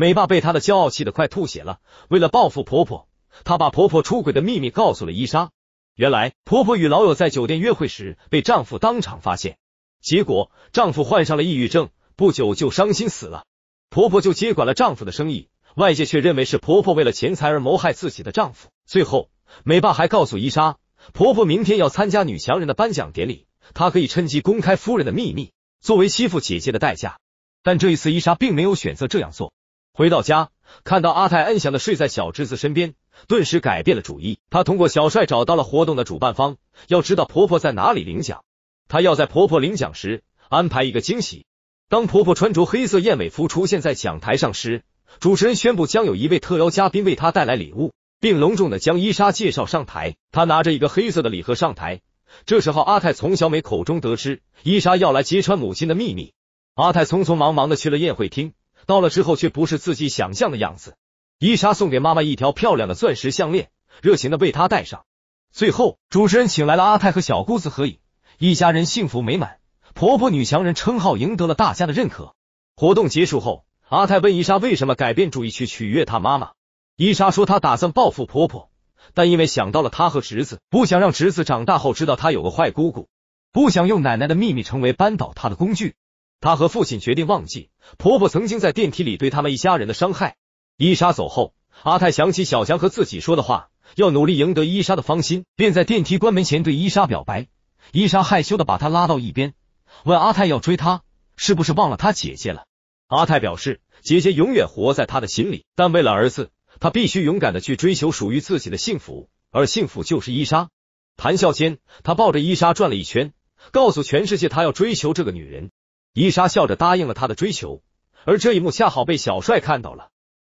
美爸被她的骄傲气得快吐血了。为了报复婆婆，她把婆婆出轨的秘密告诉了伊莎。原来，婆婆与老友在酒店约会时被丈夫当场发现，结果丈夫患上了抑郁症，不久就伤心死了。婆婆就接管了丈夫的生意，外界却认为是婆婆为了钱财而谋害自己的丈夫。最后，美爸还告诉伊莎，婆婆明天要参加女强人的颁奖典礼，她可以趁机公开夫人的秘密，作为欺负姐姐的代价。但这一次，伊莎并没有选择这样做。回到家，看到阿泰安详的睡在小侄子身边，顿时改变了主意。他通过小帅找到了活动的主办方，要知道婆婆在哪里领奖，他要在婆婆领奖时安排一个惊喜。当婆婆穿着黑色燕尾服出现在讲台上时，主持人宣布将有一位特邀嘉宾为她带来礼物，并隆重的将伊莎介绍上台。他拿着一个黑色的礼盒上台。这时候，阿泰从小美口中得知伊莎要来揭穿母亲的秘密，阿泰匆匆忙忙的去了宴会厅。到了之后却不是自己想象的样子。伊莎送给妈妈一条漂亮的钻石项链，热情的为她戴上。最后，主持人请来了阿泰和小姑子合影，一家人幸福美满，婆婆女强人称号赢得了大家的认可。活动结束后，阿泰问伊莎为什么改变主意去取悦他妈妈，伊莎说她打算报复婆婆，但因为想到了她和侄子，不想让侄子长大后知道她有个坏姑姑，不想用奶奶的秘密成为扳倒她的工具。他和父亲决定忘记婆婆曾经在电梯里对他们一家人的伤害。伊莎走后，阿泰想起小强和自己说的话，要努力赢得伊莎的芳心，便在电梯关门前对伊莎表白。伊莎害羞的把他拉到一边，问阿泰要追她，是不是忘了他姐姐了？阿泰表示，姐姐永远活在他的心里，但为了儿子，他必须勇敢的去追求属于自己的幸福，而幸福就是伊莎。谈笑间，他抱着伊莎转了一圈，告诉全世界他要追求这个女人。伊莎笑着答应了他的追求，而这一幕恰好被小帅看到了。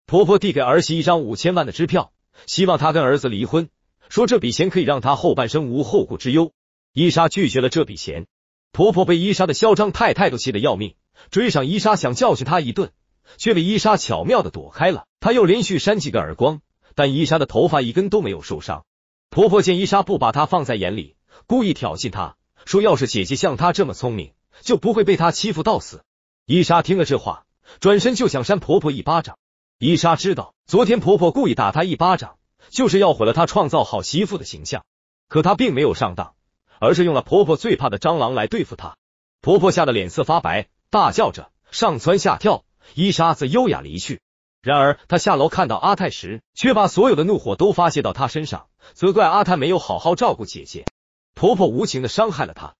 婆婆递给儿媳一张五千万的支票，希望她跟儿子离婚，说这笔钱可以让她后半生无后顾之忧。伊莎拒绝了这笔钱，婆婆被伊莎的嚣张态度气得要命，追上伊莎想教训她一顿，却被伊莎巧妙的躲开了。她又连续扇几个耳光，但伊莎的头发一根都没有受伤。婆婆见伊莎不把她放在眼里，故意挑衅她说：“要是姐姐像她这么聪明。”就不会被她欺负到死。伊莎听了这话，转身就想扇婆婆一巴掌。伊莎知道，昨天婆婆故意打她一巴掌，就是要毁了她创造好媳妇的形象。可她并没有上当，而是用了婆婆最怕的蟑螂来对付她。婆婆吓得脸色发白，大叫着上蹿下跳。伊莎则优雅离去。然而，她下楼看到阿泰时，却把所有的怒火都发泄到他身上，责怪阿泰没有好好照顾姐姐，婆婆无情的伤害了她。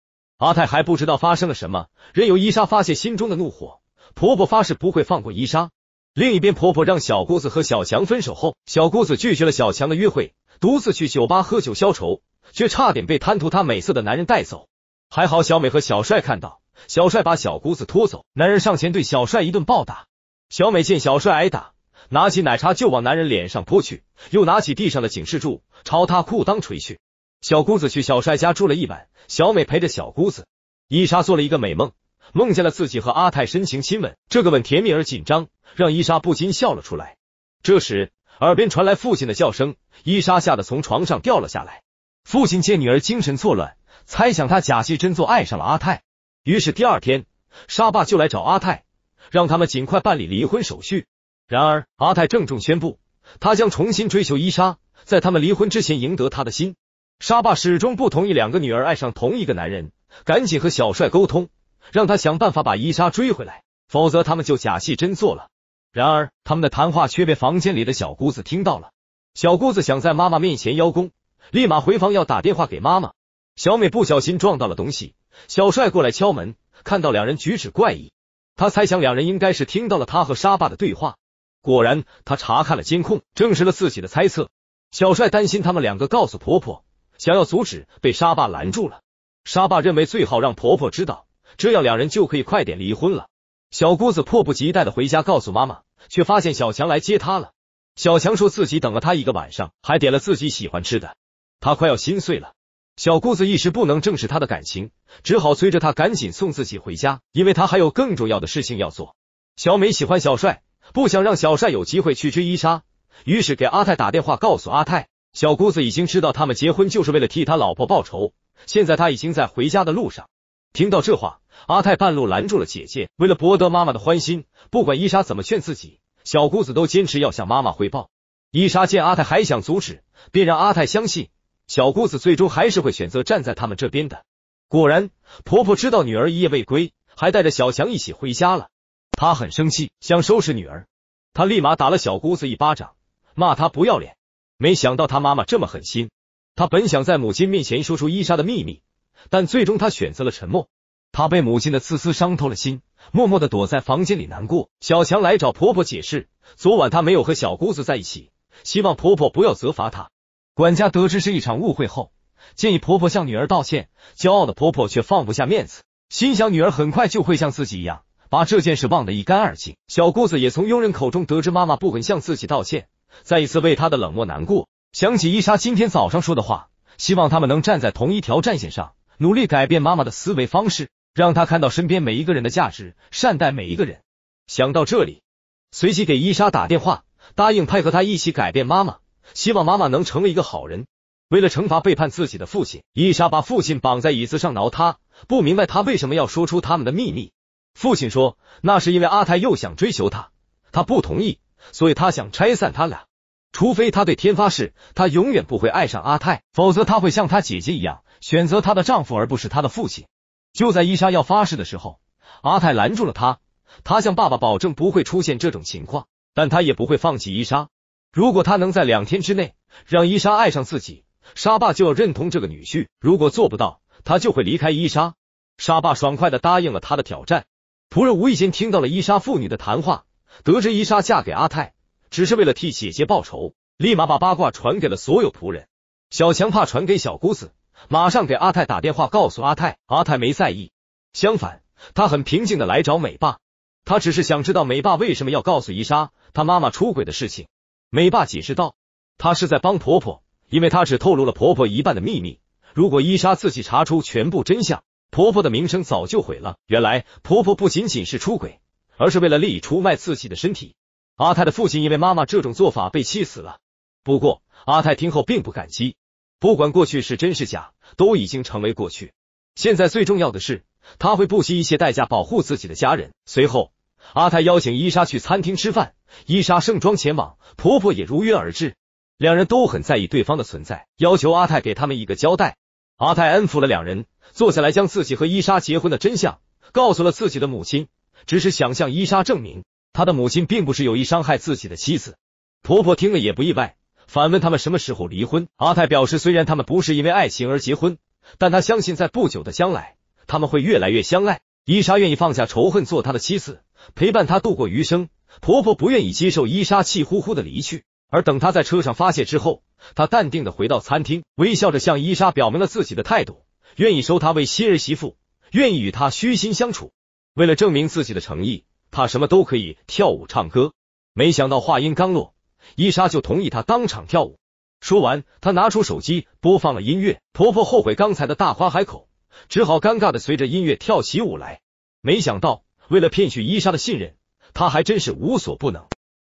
阿泰还不知道发生了什么，任由伊莎发泄心中的怒火。婆婆发誓不会放过伊莎。另一边，婆婆让小姑子和小强分手后，小姑子拒绝了小强的约会，独自去酒吧喝酒消愁，却差点被贪图她美色的男人带走。还好小美和小帅看到，小帅把小姑子拖走，男人上前对小帅一顿暴打。小美见小帅挨打，拿起奶茶就往男人脸上泼去，又拿起地上的警示柱朝他裤裆捶去。小姑子去小帅家住了一晚，小美陪着小姑子。伊莎做了一个美梦，梦见了自己和阿泰深情亲吻，这个吻甜蜜而紧张，让伊莎不禁笑了出来。这时，耳边传来父亲的叫声，伊莎吓得从床上掉了下来。父亲见女儿精神错乱，猜想她假戏真做，爱上了阿泰。于是第二天，沙爸就来找阿泰，让他们尽快办理离婚手续。然而，阿泰郑重宣布，他将重新追求伊莎，在他们离婚之前赢得她的心。沙爸始终不同意两个女儿爱上同一个男人，赶紧和小帅沟通，让他想办法把伊莎追回来，否则他们就假戏真做了。然而，他们的谈话却被房间里的小姑子听到了。小姑子想在妈妈面前邀功，立马回房要打电话给妈妈。小美不小心撞到了东西，小帅过来敲门，看到两人举止怪异，他猜想两人应该是听到了他和沙爸的对话。果然，他查看了监控，证实了自己的猜测。小帅担心他们两个告诉婆婆。想要阻止，被沙爸拦住了。沙爸认为最好让婆婆知道，这样两人就可以快点离婚了。小姑子迫不及待的回家告诉妈妈，却发现小强来接她了。小强说自己等了她一个晚上，还点了自己喜欢吃的，她快要心碎了。小姑子一时不能正视她的感情，只好催着她赶紧送自己回家，因为她还有更重要的事情要做。小美喜欢小帅，不想让小帅有机会去追伊莎，于是给阿泰打电话告诉阿泰。小姑子已经知道他们结婚就是为了替他老婆报仇，现在他已经在回家的路上。听到这话，阿泰半路拦住了姐姐。为了博得妈妈的欢心，不管伊莎怎么劝自己，小姑子都坚持要向妈妈汇报。伊莎见阿泰还想阻止，便让阿泰相信小姑子最终还是会选择站在他们这边的。果然，婆婆知道女儿一夜未归，还带着小强一起回家了。她很生气，想收拾女儿，她立马打了小姑子一巴掌，骂她不要脸。没想到他妈妈这么狠心，他本想在母亲面前说出伊莎的秘密，但最终他选择了沉默。他被母亲的自私伤透了心，默默的躲在房间里难过。小强来找婆婆解释，昨晚他没有和小姑子在一起，希望婆婆不要责罚他。管家得知是一场误会后，建议婆婆向女儿道歉。骄傲的婆婆却放不下面子，心想女儿很快就会像自己一样，把这件事忘得一干二净。小姑子也从佣人口中得知妈妈不肯向自己道歉。再一次为他的冷漠难过，想起伊莎今天早上说的话，希望他们能站在同一条战线上，努力改变妈妈的思维方式，让她看到身边每一个人的价值，善待每一个人。想到这里，随即给伊莎打电话，答应配合她一起改变妈妈，希望妈妈能成为一个好人。为了惩罚背叛自己的父亲，伊莎把父亲绑在椅子上挠他，不明白他为什么要说出他们的秘密。父亲说，那是因为阿泰又想追求他，他不同意。所以他想拆散他俩，除非他对天发誓，他永远不会爱上阿泰，否则他会像他姐姐一样，选择她的丈夫而不是他的父亲。就在伊莎要发誓的时候，阿泰拦住了他，他向爸爸保证不会出现这种情况，但他也不会放弃伊莎。如果他能在两天之内让伊莎爱上自己，沙爸就要认同这个女婿；如果做不到，他就会离开伊莎。沙爸爽快的答应了他的挑战。仆人无意间听到了伊莎父女的谈话。得知伊莎嫁给阿泰只是为了替姐姐报仇，立马把八卦传给了所有仆人。小强怕传给小姑子，马上给阿泰打电话告诉阿泰。阿泰没在意，相反，他很平静的来找美爸。他只是想知道美爸为什么要告诉伊莎他妈妈出轨的事情。美爸解释道，他是在帮婆婆，因为他只透露了婆婆一半的秘密。如果伊莎自己查出全部真相，婆婆的名声早就毁了。原来婆婆不仅仅是出轨。而是为了利益出卖自己的身体。阿泰的父亲因为妈妈这种做法被气死了。不过阿泰听后并不感激，不管过去是真是假，都已经成为过去。现在最重要的是，他会不惜一切代价保护自己的家人。随后，阿泰邀请伊莎去餐厅吃饭，伊莎盛装前往，婆婆也如约而至，两人都很在意对方的存在，要求阿泰给他们一个交代。阿泰安抚了两人，坐下来将自己和伊莎结婚的真相告诉了自己的母亲。只是想向伊莎证明，他的母亲并不是有意伤害自己的妻子。婆婆听了也不意外，反问他们什么时候离婚。阿泰表示，虽然他们不是因为爱情而结婚，但他相信在不久的将来，他们会越来越相爱。伊莎愿意放下仇恨，做他的妻子，陪伴他度过余生。婆婆不愿意接受伊莎气呼呼的离去，而等他在车上发泄之后，他淡定的回到餐厅，微笑着向伊莎表明了自己的态度，愿意收她为儿媳妇，愿意与她虚心相处。为了证明自己的诚意，他什么都可以跳舞唱歌。没想到话音刚落，伊莎就同意他当场跳舞。说完，他拿出手机播放了音乐。婆婆后悔刚才的大花海口，只好尴尬的随着音乐跳起舞来。没想到，为了骗取伊莎的信任，他还真是无所不能。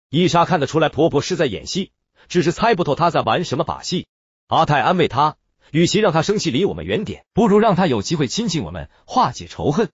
伊莎看得出来，婆婆是在演戏，只是猜不透她在玩什么把戏。阿泰安慰她，与其让她生气离我们远点，不如让她有机会亲近我们，化解仇恨。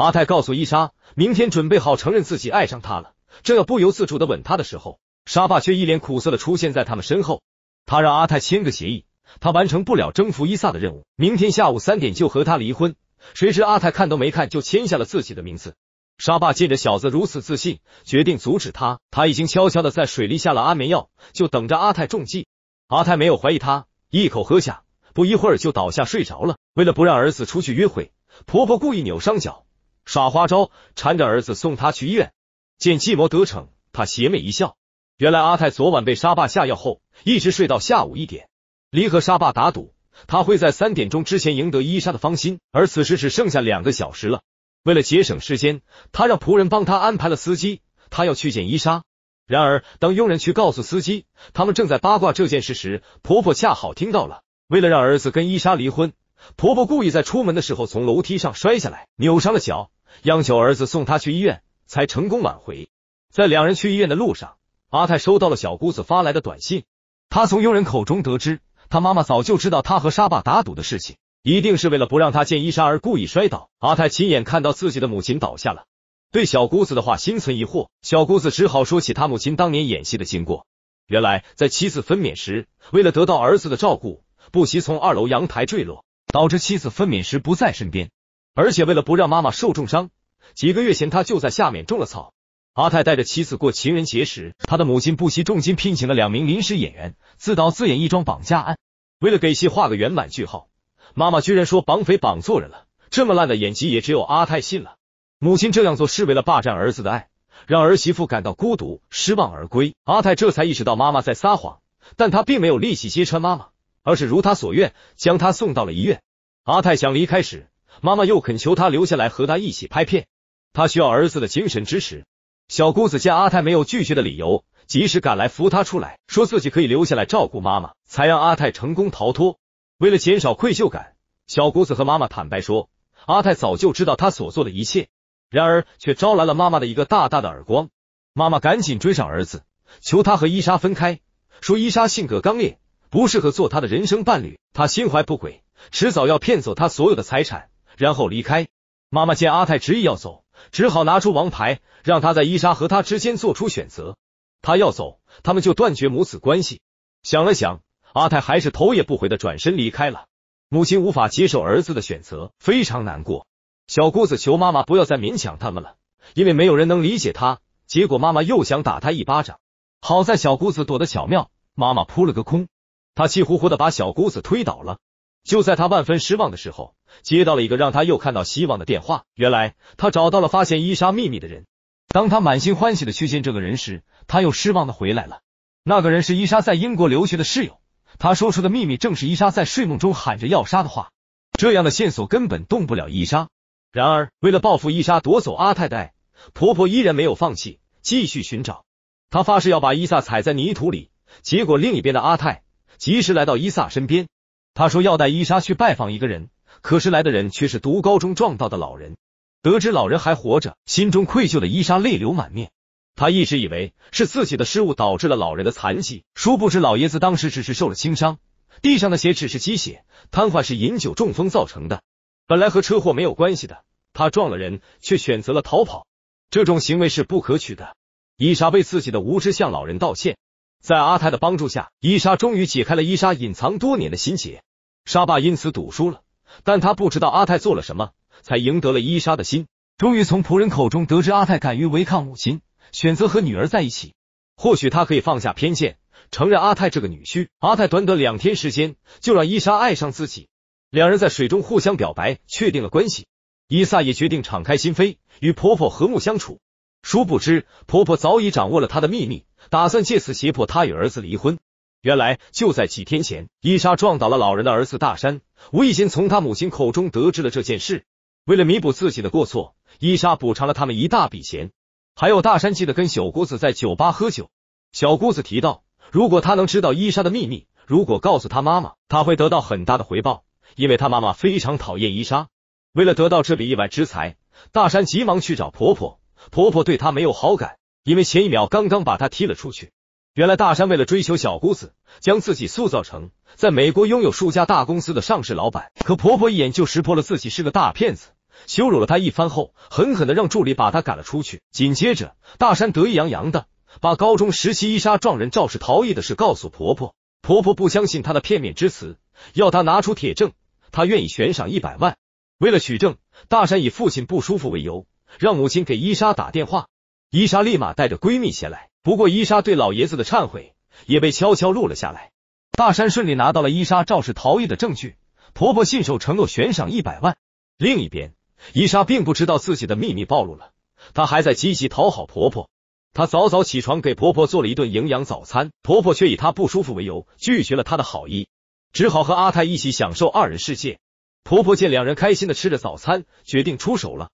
阿泰告诉伊莎，明天准备好承认自己爱上他了。正要不由自主的吻他的时候，沙爸却一脸苦涩的出现在他们身后。他让阿泰签个协议，他完成不了征服伊萨的任务，明天下午三点就和他离婚。谁知阿泰看都没看就签下了自己的名字。沙爸见着小子如此自信，决定阻止他。他已经悄悄的在水里下了安眠药，就等着阿泰中计。阿泰没有怀疑他，一口喝下，不一会儿就倒下睡着了。为了不让儿子出去约会，婆婆故意扭伤脚。耍花招，缠着儿子送他去医院。见计谋得逞，他邪魅一笑。原来阿泰昨晚被沙爸下药后，一直睡到下午一点。离和沙爸打赌，他会在三点钟之前赢得伊莎的芳心，而此时只剩下两个小时了。为了节省时间，他让仆人帮他安排了司机，他要去见伊莎。然而，当佣人去告诉司机他们正在八卦这件事时，婆婆恰好听到了。为了让儿子跟伊莎离婚。婆婆故意在出门的时候从楼梯上摔下来，扭伤了脚，央求儿子送她去医院，才成功挽回。在两人去医院的路上，阿泰收到了小姑子发来的短信。他从佣人口中得知，他妈妈早就知道他和沙爸打赌的事情，一定是为了不让他见伊莎而故意摔倒。阿泰亲眼看到自己的母亲倒下了，对小姑子的话心存疑惑。小姑子只好说起他母亲当年演戏的经过。原来，在妻子分娩时，为了得到儿子的照顾，不惜从二楼阳台坠落。导致妻子分娩时不在身边，而且为了不让妈妈受重伤，几个月前他就在下面种了草。阿泰带着妻子过情人节时，他的母亲不惜重金聘请了两名临时演员，自导自演一桩绑架案。为了给戏画个圆满句号，妈妈居然说绑匪绑错人了。这么烂的演技，也只有阿泰信了。母亲这样做是为了霸占儿子的爱，让儿媳妇感到孤独、失望而归。阿泰这才意识到妈妈在撒谎，但他并没有力气揭穿妈妈。而是如他所愿，将他送到了医院。阿泰想离开时，妈妈又恳求他留下来和他一起拍片，他需要儿子的精神支持。小姑子见阿泰没有拒绝的理由，及时赶来扶他出来，说自己可以留下来照顾妈妈，才让阿泰成功逃脱。为了减少愧疚感，小姑子和妈妈坦白说，阿泰早就知道他所做的一切，然而却招来了妈妈的一个大大的耳光。妈妈赶紧追上儿子，求他和伊莎分开，说伊莎性格刚烈。不适合做他的人生伴侣，他心怀不轨，迟早要骗走他所有的财产，然后离开。妈妈见阿泰执意要走，只好拿出王牌，让他在伊莎和他之间做出选择。他要走，他们就断绝母子关系。想了想，阿泰还是头也不回的转身离开了。母亲无法接受儿子的选择，非常难过。小姑子求妈妈不要再勉强他们了，因为没有人能理解他。结果妈妈又想打他一巴掌，好在小姑子躲得巧妙，妈妈扑了个空。他气呼呼的把小姑子推倒了。就在他万分失望的时候，接到了一个让他又看到希望的电话。原来他找到了发现伊莎秘密的人。当他满心欢喜的去见这个人时，他又失望的回来了。那个人是伊莎在英国留学的室友。他说出的秘密正是伊莎在睡梦中喊着要杀的话。这样的线索根本动不了伊莎。然而，为了报复伊莎夺走阿泰的爱，婆婆依然没有放弃，继续寻找。他发誓要把伊萨踩在泥土里。结果，另一边的阿泰。及时来到伊萨身边，他说要带伊莎去拜访一个人，可是来的人却是读高中撞到的老人。得知老人还活着，心中愧疚的伊莎泪流满面。他一直以为是自己的失误导致了老人的残疾，殊不知老爷子当时只是受了轻伤，地上的血只是积血，瘫痪是饮酒中风造成的，本来和车祸没有关系的。他撞了人，却选择了逃跑，这种行为是不可取的。伊莎为自己的无知向老人道歉。在阿泰的帮助下，伊莎终于解开了伊莎隐藏多年的心结。沙爸因此赌输了，但他不知道阿泰做了什么，才赢得了伊莎的心。终于从仆人口中得知，阿泰敢于违抗母亲，选择和女儿在一起。或许他可以放下偏见，承认阿泰这个女婿。阿泰短短两天时间，就让伊莎爱上自己。两人在水中互相表白，确定了关系。伊萨也决定敞开心扉，与婆婆和睦相处。殊不知，婆婆早已掌握了他的秘密。打算借此胁迫他与儿子离婚。原来就在几天前，伊莎撞倒了老人的儿子大山。无意间从他母亲口中得知了这件事。为了弥补自己的过错，伊莎补偿了他们一大笔钱。还有大山记得跟小姑子在酒吧喝酒。小姑子提到，如果他能知道伊莎的秘密，如果告诉他妈妈，他会得到很大的回报，因为他妈妈非常讨厌伊莎。为了得到这笔意外之财，大山急忙去找婆婆，婆婆对他没有好感。因为前一秒刚刚把他踢了出去。原来大山为了追求小姑子，将自己塑造成在美国拥有数家大公司的上市老板，可婆婆一眼就识破了自己是个大骗子，羞辱了他一番后，狠狠的让助理把他赶了出去。紧接着，大山得意洋洋的把高中时期伊莎撞人肇事逃逸的事告诉婆婆，婆婆不相信他的片面之词，要他拿出铁证，他愿意悬赏一百万。为了取证，大山以父亲不舒服为由，让母亲给伊莎打电话。伊莎立马带着闺蜜前来，不过伊莎对老爷子的忏悔也被悄悄录了下来。大山顺利拿到了伊莎肇事逃逸的证据，婆婆信守承诺，悬赏一百万。另一边，伊莎并不知道自己的秘密暴露了，她还在积极讨好婆婆。她早早起床给婆婆做了一顿营养早餐，婆婆却以她不舒服为由拒绝了她的好意，只好和阿泰一起享受二人世界。婆婆见两人开心的吃着早餐，决定出手了。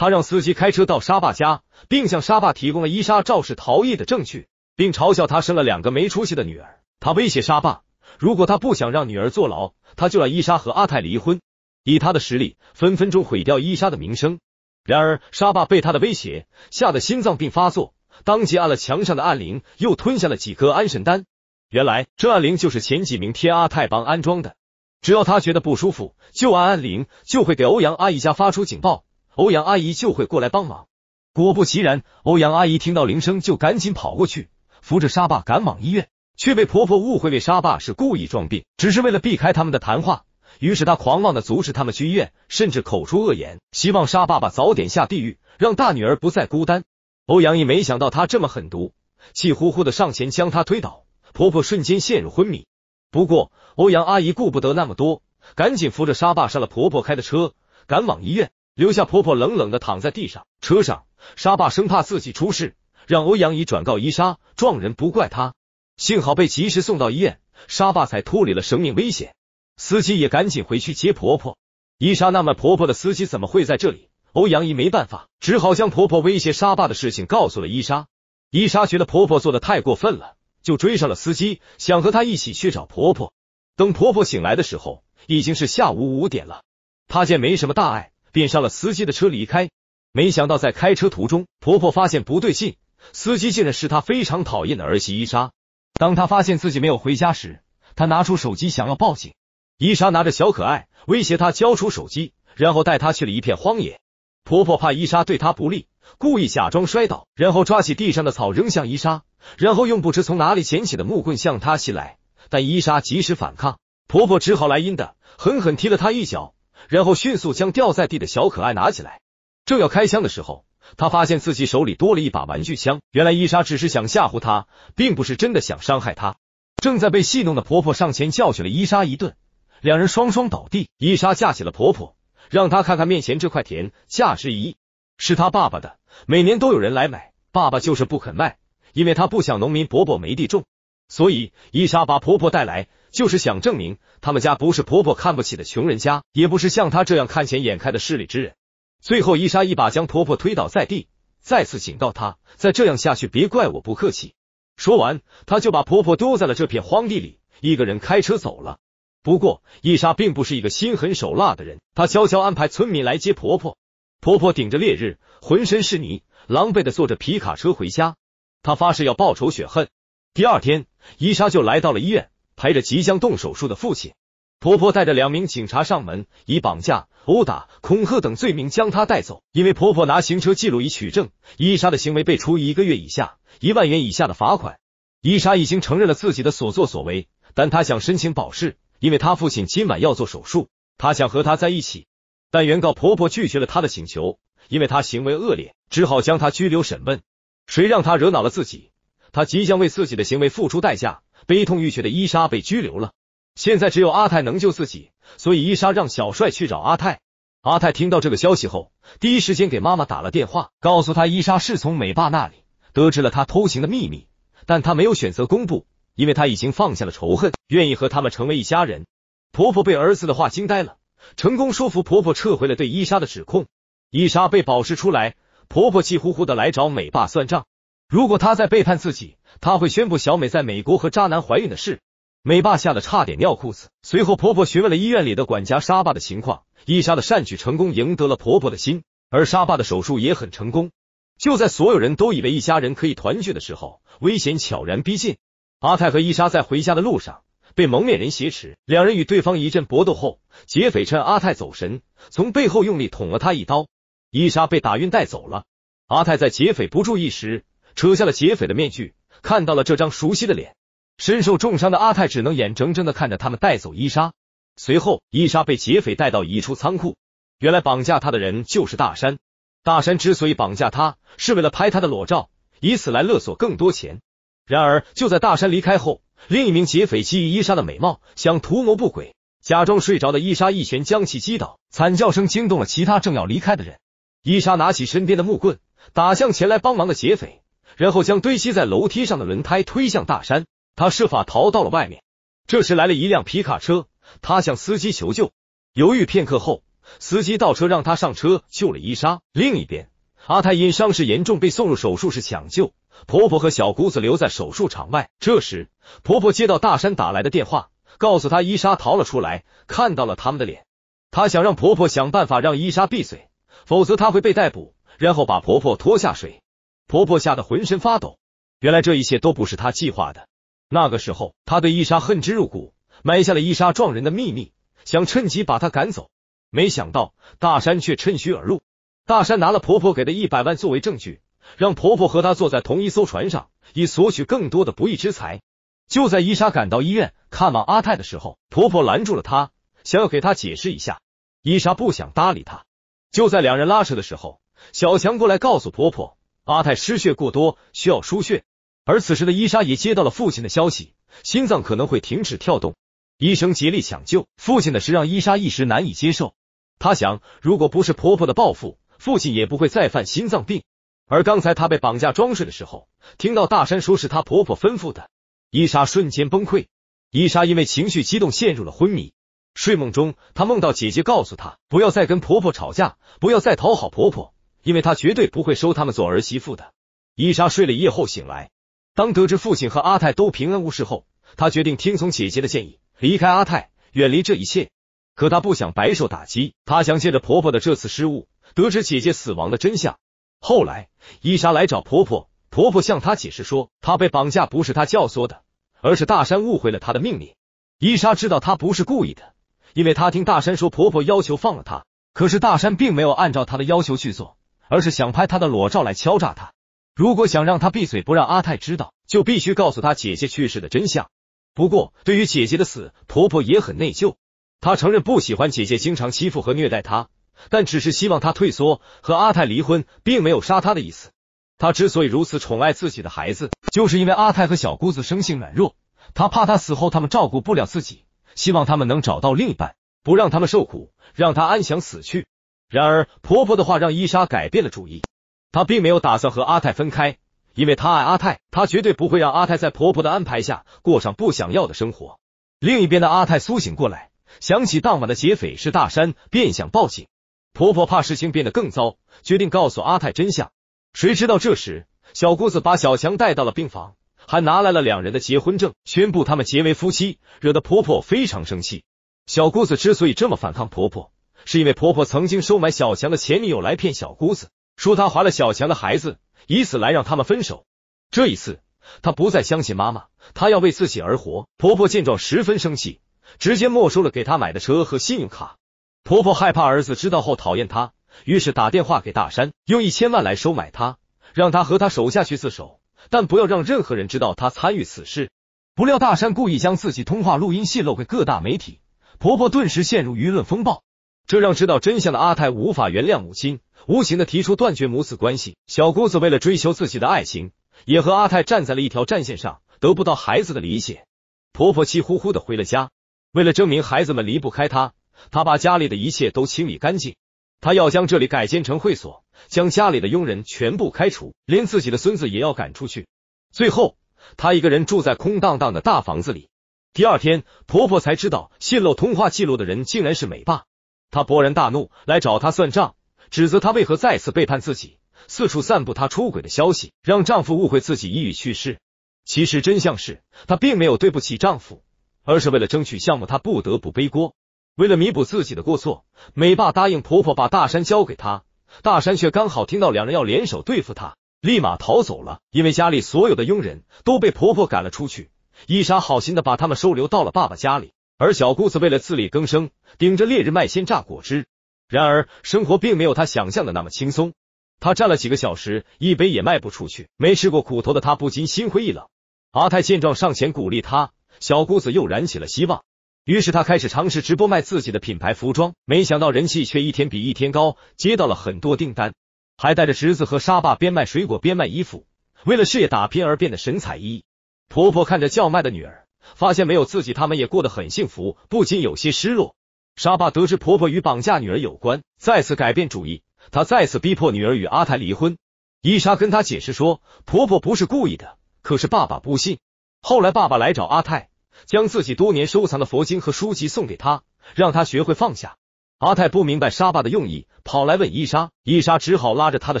他让司机开车到沙爸家，并向沙爸提供了伊莎肇事逃逸的证据，并嘲笑他生了两个没出息的女儿。他威胁沙爸，如果他不想让女儿坐牢，他就让伊莎和阿泰离婚，以他的实力分分钟毁掉伊莎的名声。然而，沙爸被他的威胁吓得心脏病发作，当即按了墙上的暗铃，又吞下了几颗安神丹。原来，这暗铃就是前几名贴阿泰帮安装的，只要他觉得不舒服，就按暗铃，就会给欧阳阿姨家发出警报。欧阳阿姨就会过来帮忙。果不其然，欧阳阿姨听到铃声就赶紧跑过去，扶着沙爸赶往医院，却被婆婆误会为沙爸是故意装病，只是为了避开他们的谈话。于是她狂妄的阻止他们去医院，甚至口出恶言，希望沙爸爸早点下地狱，让大女儿不再孤单。欧阳也没想到她这么狠毒，气呼呼的上前将她推倒，婆婆瞬间陷入昏迷。不过欧阳阿姨顾不得那么多，赶紧扶着沙爸上了婆婆开的车，赶往医院。留下婆婆冷冷的躺在地上。车上，沙爸生怕自己出事，让欧阳姨转告伊莎，撞人不怪他。幸好被及时送到医院，沙爸才脱离了生命危险。司机也赶紧回去接婆婆。伊莎纳闷婆婆的司机怎么会在这里？欧阳姨没办法，只好将婆婆威胁沙爸的事情告诉了伊莎。伊莎觉得婆婆做的太过分了，就追上了司机，想和他一起去找婆婆。等婆婆醒来的时候，已经是下午五点了。她见没什么大碍。便上了司机的车离开，没想到在开车途中，婆婆发现不对劲，司机竟然是她非常讨厌的儿媳伊莎。当她发现自己没有回家时，她拿出手机想要报警。伊莎拿着小可爱威胁她交出手机，然后带她去了一片荒野。婆婆怕伊莎对她不利，故意假装摔倒，然后抓起地上的草扔向伊莎，然后用不知从哪里捡起的木棍向她袭来。但伊莎及时反抗，婆婆只好来阴的，狠狠踢了她一脚。然后迅速将掉在地的小可爱拿起来，正要开枪的时候，他发现自己手里多了一把玩具枪。原来伊莎只是想吓唬他，并不是真的想伤害他。正在被戏弄的婆婆上前教训了伊莎一顿，两人双双倒地。伊莎架起了婆婆，让她看看面前这块田，价值一亿，是她爸爸的，每年都有人来买，爸爸就是不肯卖，因为他不想农民伯伯没地种。所以伊莎把婆婆带来。就是想证明他们家不是婆婆看不起的穷人家，也不是像她这样看钱眼开的势利之人。最后，伊莎一把将婆婆推倒在地，再次警告她：再这样下去，别怪我不客气。说完，她就把婆婆丢在了这片荒地里，一个人开车走了。不过，伊莎并不是一个心狠手辣的人，她悄悄安排村民来接婆婆。婆婆顶着烈日，浑身是泥，狼狈的坐着皮卡车回家。她发誓要报仇雪恨。第二天，伊莎就来到了医院。陪着即将动手术的父亲，婆婆带着两名警察上门，以绑架、殴打、恐吓等罪名将她带走。因为婆婆拿行车记录仪取证，伊莎的行为被处以一个月以下、一万元以下的罚款。伊莎已经承认了自己的所作所为，但她想申请保释，因为她父亲今晚要做手术，她想和他在一起。但原告婆婆拒绝了她的请求，因为她行为恶劣，只好将她拘留审问。谁让她惹恼了自己？她即将为自己的行为付出代价。悲痛欲绝的伊莎被拘留了，现在只有阿泰能救自己，所以伊莎让小帅去找阿泰。阿泰听到这个消息后，第一时间给妈妈打了电话，告诉他伊莎是从美爸那里得知了他偷情的秘密，但他没有选择公布，因为他已经放下了仇恨，愿意和他们成为一家人。婆婆被儿子的话惊呆了，成功说服婆婆撤回了对伊莎的指控。伊莎被保释出来，婆婆气呼呼的来找美爸算账。如果他在背叛自己，他会宣布小美在美国和渣男怀孕的事。美爸吓得差点尿裤子。随后，婆婆询问了医院里的管家沙爸的情况。伊莎的善举成功赢得了婆婆的心，而沙爸的手术也很成功。就在所有人都以为一家人可以团聚的时候，危险悄然逼近。阿泰和伊莎在回家的路上被蒙面人挟持，两人与对方一阵搏斗后，劫匪趁阿泰走神，从背后用力捅了他一刀。伊莎被打晕带走了。阿泰在劫匪不注意时。扯下了劫匪的面具，看到了这张熟悉的脸。身受重伤的阿泰只能眼睁睁的看着他们带走伊莎。随后，伊莎被劫匪带到一处仓库。原来，绑架他的人就是大山。大山之所以绑架他，是为了拍他的裸照，以此来勒索更多钱。然而，就在大山离开后，另一名劫匪觊觎伊莎的美貌，想图谋不轨。假装睡着的伊莎一拳将其击倒，惨叫声惊动了其他正要离开的人。伊莎拿起身边的木棍，打向前来帮忙的劫匪。然后将堆积在楼梯上的轮胎推向大山，他设法逃到了外面。这时来了一辆皮卡车，他向司机求救。犹豫片刻后，司机倒车让他上车救了伊莎。另一边，阿泰因伤势严重被送入手术室抢救，婆婆和小姑子留在手术场外。这时，婆婆接到大山打来的电话，告诉他伊莎逃了出来，看到了他们的脸。他想让婆婆想办法让伊莎闭嘴，否则她会被逮捕，然后把婆婆拖下水。婆婆吓得浑身发抖。原来这一切都不是她计划的。那个时候，她对伊莎恨之入骨，埋下了伊莎撞人的秘密，想趁机把她赶走。没想到大山却趁虚而入。大山拿了婆婆给的一百万作为证据，让婆婆和他坐在同一艘船上，以索取更多的不义之财。就在伊莎赶到医院看望阿泰的时候，婆婆拦住了她，想要给她解释一下。伊莎不想搭理她。就在两人拉扯的时候，小强过来告诉婆婆。阿泰失血过多，需要输血。而此时的伊莎也接到了父亲的消息，心脏可能会停止跳动。医生竭力抢救父亲的事，让伊莎一时难以接受。她想，如果不是婆婆的报复，父亲也不会再犯心脏病。而刚才她被绑架装睡的时候，听到大山说是她婆婆吩咐的，伊莎瞬间崩溃。伊莎因为情绪激动，陷入了昏迷。睡梦中，她梦到姐姐告诉她，不要再跟婆婆吵架，不要再讨好婆婆。因为她绝对不会收他们做儿媳妇的。伊莎睡了一夜后醒来，当得知父亲和阿泰都平安无事后，她决定听从姐姐的建议，离开阿泰，远离这一切。可她不想白受打击，她想借着婆婆的这次失误，得知姐姐死亡的真相。后来，伊莎来找婆婆，婆婆向她解释说，她被绑架不是她教唆的，而是大山误会了她的命令。伊莎知道她不是故意的，因为她听大山说婆婆要求放了她，可是大山并没有按照她的要求去做。而是想拍她的裸照来敲诈她。如果想让她闭嘴，不让阿泰知道，就必须告诉她姐姐去世的真相。不过，对于姐姐的死，婆婆也很内疚。她承认不喜欢姐姐，经常欺负和虐待她，但只是希望她退缩，和阿泰离婚，并没有杀她的意思。她之所以如此宠爱自己的孩子，就是因为阿泰和小姑子生性软弱，她怕她死后他们照顾不了自己，希望他们能找到另一半，不让他们受苦，让她安详死去。然而，婆婆的话让伊莎改变了主意。她并没有打算和阿泰分开，因为她爱阿泰，她绝对不会让阿泰在婆婆的安排下过上不想要的生活。另一边的阿泰苏醒过来，想起当晚的劫匪是大山，便想报警。婆婆怕事情变得更糟，决定告诉阿泰真相。谁知道这时，小姑子把小强带到了病房，还拿来了两人的结婚证，宣布他们结为夫妻，惹得婆婆非常生气。小姑子之所以这么反抗婆婆。是因为婆婆曾经收买小强的前女友来骗小姑子，说她怀了小强的孩子，以此来让他们分手。这一次，她不再相信妈妈，她要为自己而活。婆婆见状十分生气，直接没收了给她买的车和信用卡。婆婆害怕儿子知道后讨厌她，于是打电话给大山，用一千万来收买他，让他和他手下去自首，但不要让任何人知道他参与此事。不料大山故意将自己通话录音泄露给各大媒体，婆婆顿时陷入舆论风暴。这让知道真相的阿泰无法原谅母亲，无情的提出断绝母子关系。小姑子为了追求自己的爱情，也和阿泰站在了一条战线上，得不到孩子的理解。婆婆气呼呼的回了家，为了证明孩子们离不开她，她把家里的一切都清理干净，她要将这里改建成会所，将家里的佣人全部开除，连自己的孙子也要赶出去。最后，她一个人住在空荡荡的大房子里。第二天，婆婆才知道泄露通话记录的人竟然是美爸。她勃然大怒，来找他算账，指责他为何再次背叛自己，四处散布他出轨的消息，让丈夫误会自己抑郁去世。其实真相是，她并没有对不起丈夫，而是为了争取项目，她不得不背锅。为了弥补自己的过错，美爸答应婆婆把大山交给她，大山却刚好听到两人要联手对付他，立马逃走了。因为家里所有的佣人都被婆婆赶了出去，伊莎好心的把他们收留到了爸爸家里。而小姑子为了自力更生，顶着烈日卖鲜榨果汁。然而，生活并没有她想象的那么轻松。她站了几个小时，一杯也卖不出去。没吃过苦头的她不禁心灰意冷。阿泰见状上前鼓励她，小姑子又燃起了希望。于是，她开始尝试直播卖自己的品牌服装。没想到人气却一天比一天高，接到了很多订单。还带着侄子和沙爸边卖水果边卖衣服。为了事业打拼而变得神采奕奕。婆婆看着叫卖的女儿。发现没有自己，他们也过得很幸福，不禁有些失落。沙爸得知婆婆与绑架女儿有关，再次改变主意，他再次逼迫女儿与阿泰离婚。伊莎跟他解释说，婆婆不是故意的，可是爸爸不信。后来爸爸来找阿泰，将自己多年收藏的佛经和书籍送给他，让他学会放下。阿泰不明白沙爸的用意，跑来问伊莎，伊莎只好拉着他的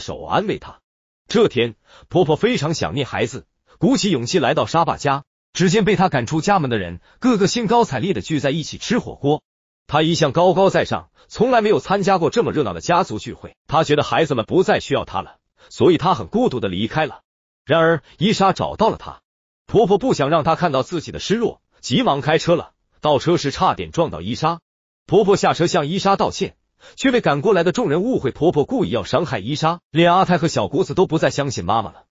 手安慰他。这天，婆婆非常想念孩子，鼓起勇气来到沙爸家。只见被他赶出家门的人，个个兴高采烈的聚在一起吃火锅。他一向高高在上，从来没有参加过这么热闹的家族聚会。他觉得孩子们不再需要他了，所以他很孤独的离开了。然而伊莎找到了他婆婆，不想让他看到自己的失落，急忙开车了。倒车时差点撞到伊莎婆婆，下车向伊莎道歉，却被赶过来的众人误会婆婆故意要伤害伊莎。连阿泰和小姑子都不再相信妈妈了。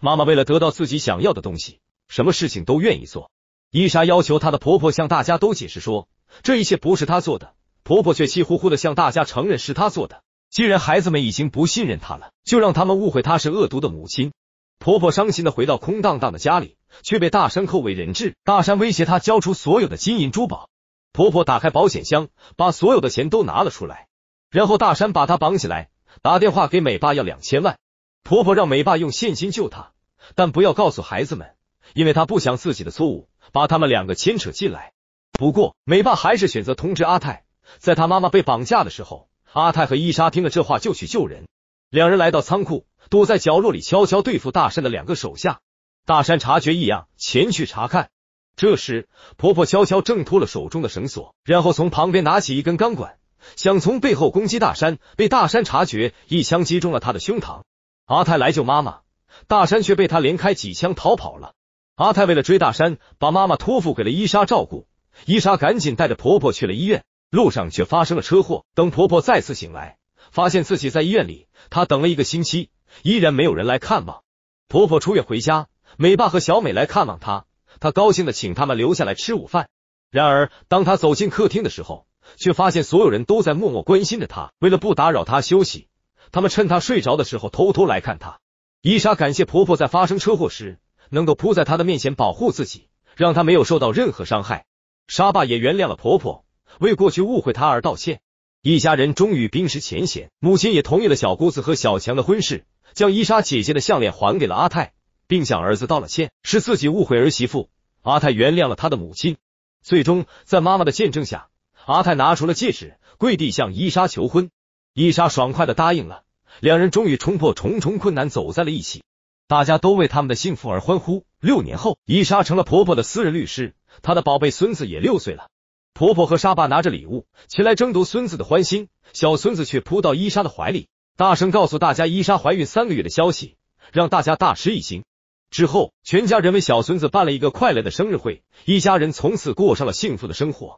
妈妈为了得到自己想要的东西。什么事情都愿意做。伊莎要求她的婆婆向大家都解释说，这一切不是她做的。婆婆却气呼呼的向大家承认是她做的。既然孩子们已经不信任她了，就让他们误会她是恶毒的母亲。婆婆伤心的回到空荡荡的家里，却被大山扣为人质。大山威胁她交出所有的金银珠宝。婆婆打开保险箱，把所有的钱都拿了出来。然后大山把她绑起来，打电话给美爸要两千万。婆婆让美爸用现金救她，但不要告诉孩子们。因为他不想自己的错误把他们两个牵扯进来，不过美爸还是选择通知阿泰。在他妈妈被绑架的时候，阿泰和伊莎听了这话就去救人。两人来到仓库，躲在角落里悄悄对付大山的两个手下。大山察觉异样，前去查看。这时，婆婆悄悄挣脱了手中的绳索，然后从旁边拿起一根钢管，想从背后攻击大山，被大山察觉，一枪击中了他的胸膛。阿泰来救妈妈，大山却被他连开几枪逃跑了。阿泰为了追大山，把妈妈托付给了伊莎照顾。伊莎赶紧带着婆婆去了医院，路上却发生了车祸。等婆婆再次醒来，发现自己在医院里，她等了一个星期，依然没有人来看望。婆婆出院回家，美爸和小美来看望她，她高兴的请他们留下来吃午饭。然而，当她走进客厅的时候，却发现所有人都在默默关心着她。为了不打扰她休息，他们趁她睡着的时候偷偷来看她。伊莎感谢婆婆在发生车祸时。能够扑在他的面前保护自己，让他没有受到任何伤害。沙爸也原谅了婆婆，为过去误会他而道歉。一家人终于冰释前嫌，母亲也同意了小姑子和小强的婚事，将伊莎姐姐的项链还给了阿泰，并向儿子道了歉，是自己误会儿媳妇。阿泰原谅了他的母亲。最终，在妈妈的见证下，阿泰拿出了戒指，跪地向伊莎求婚。伊莎爽快的答应了，两人终于冲破重重困难，走在了一起。大家都为他们的幸福而欢呼。六年后，伊莎成了婆婆的私人律师，她的宝贝孙子也六岁了。婆婆和沙爸拿着礼物前来争夺孙子的欢心，小孙子却扑到伊莎的怀里，大声告诉大家伊莎怀孕三个月的消息，让大家大吃一惊。之后，全家人为小孙子办了一个快乐的生日会，一家人从此过上了幸福的生活。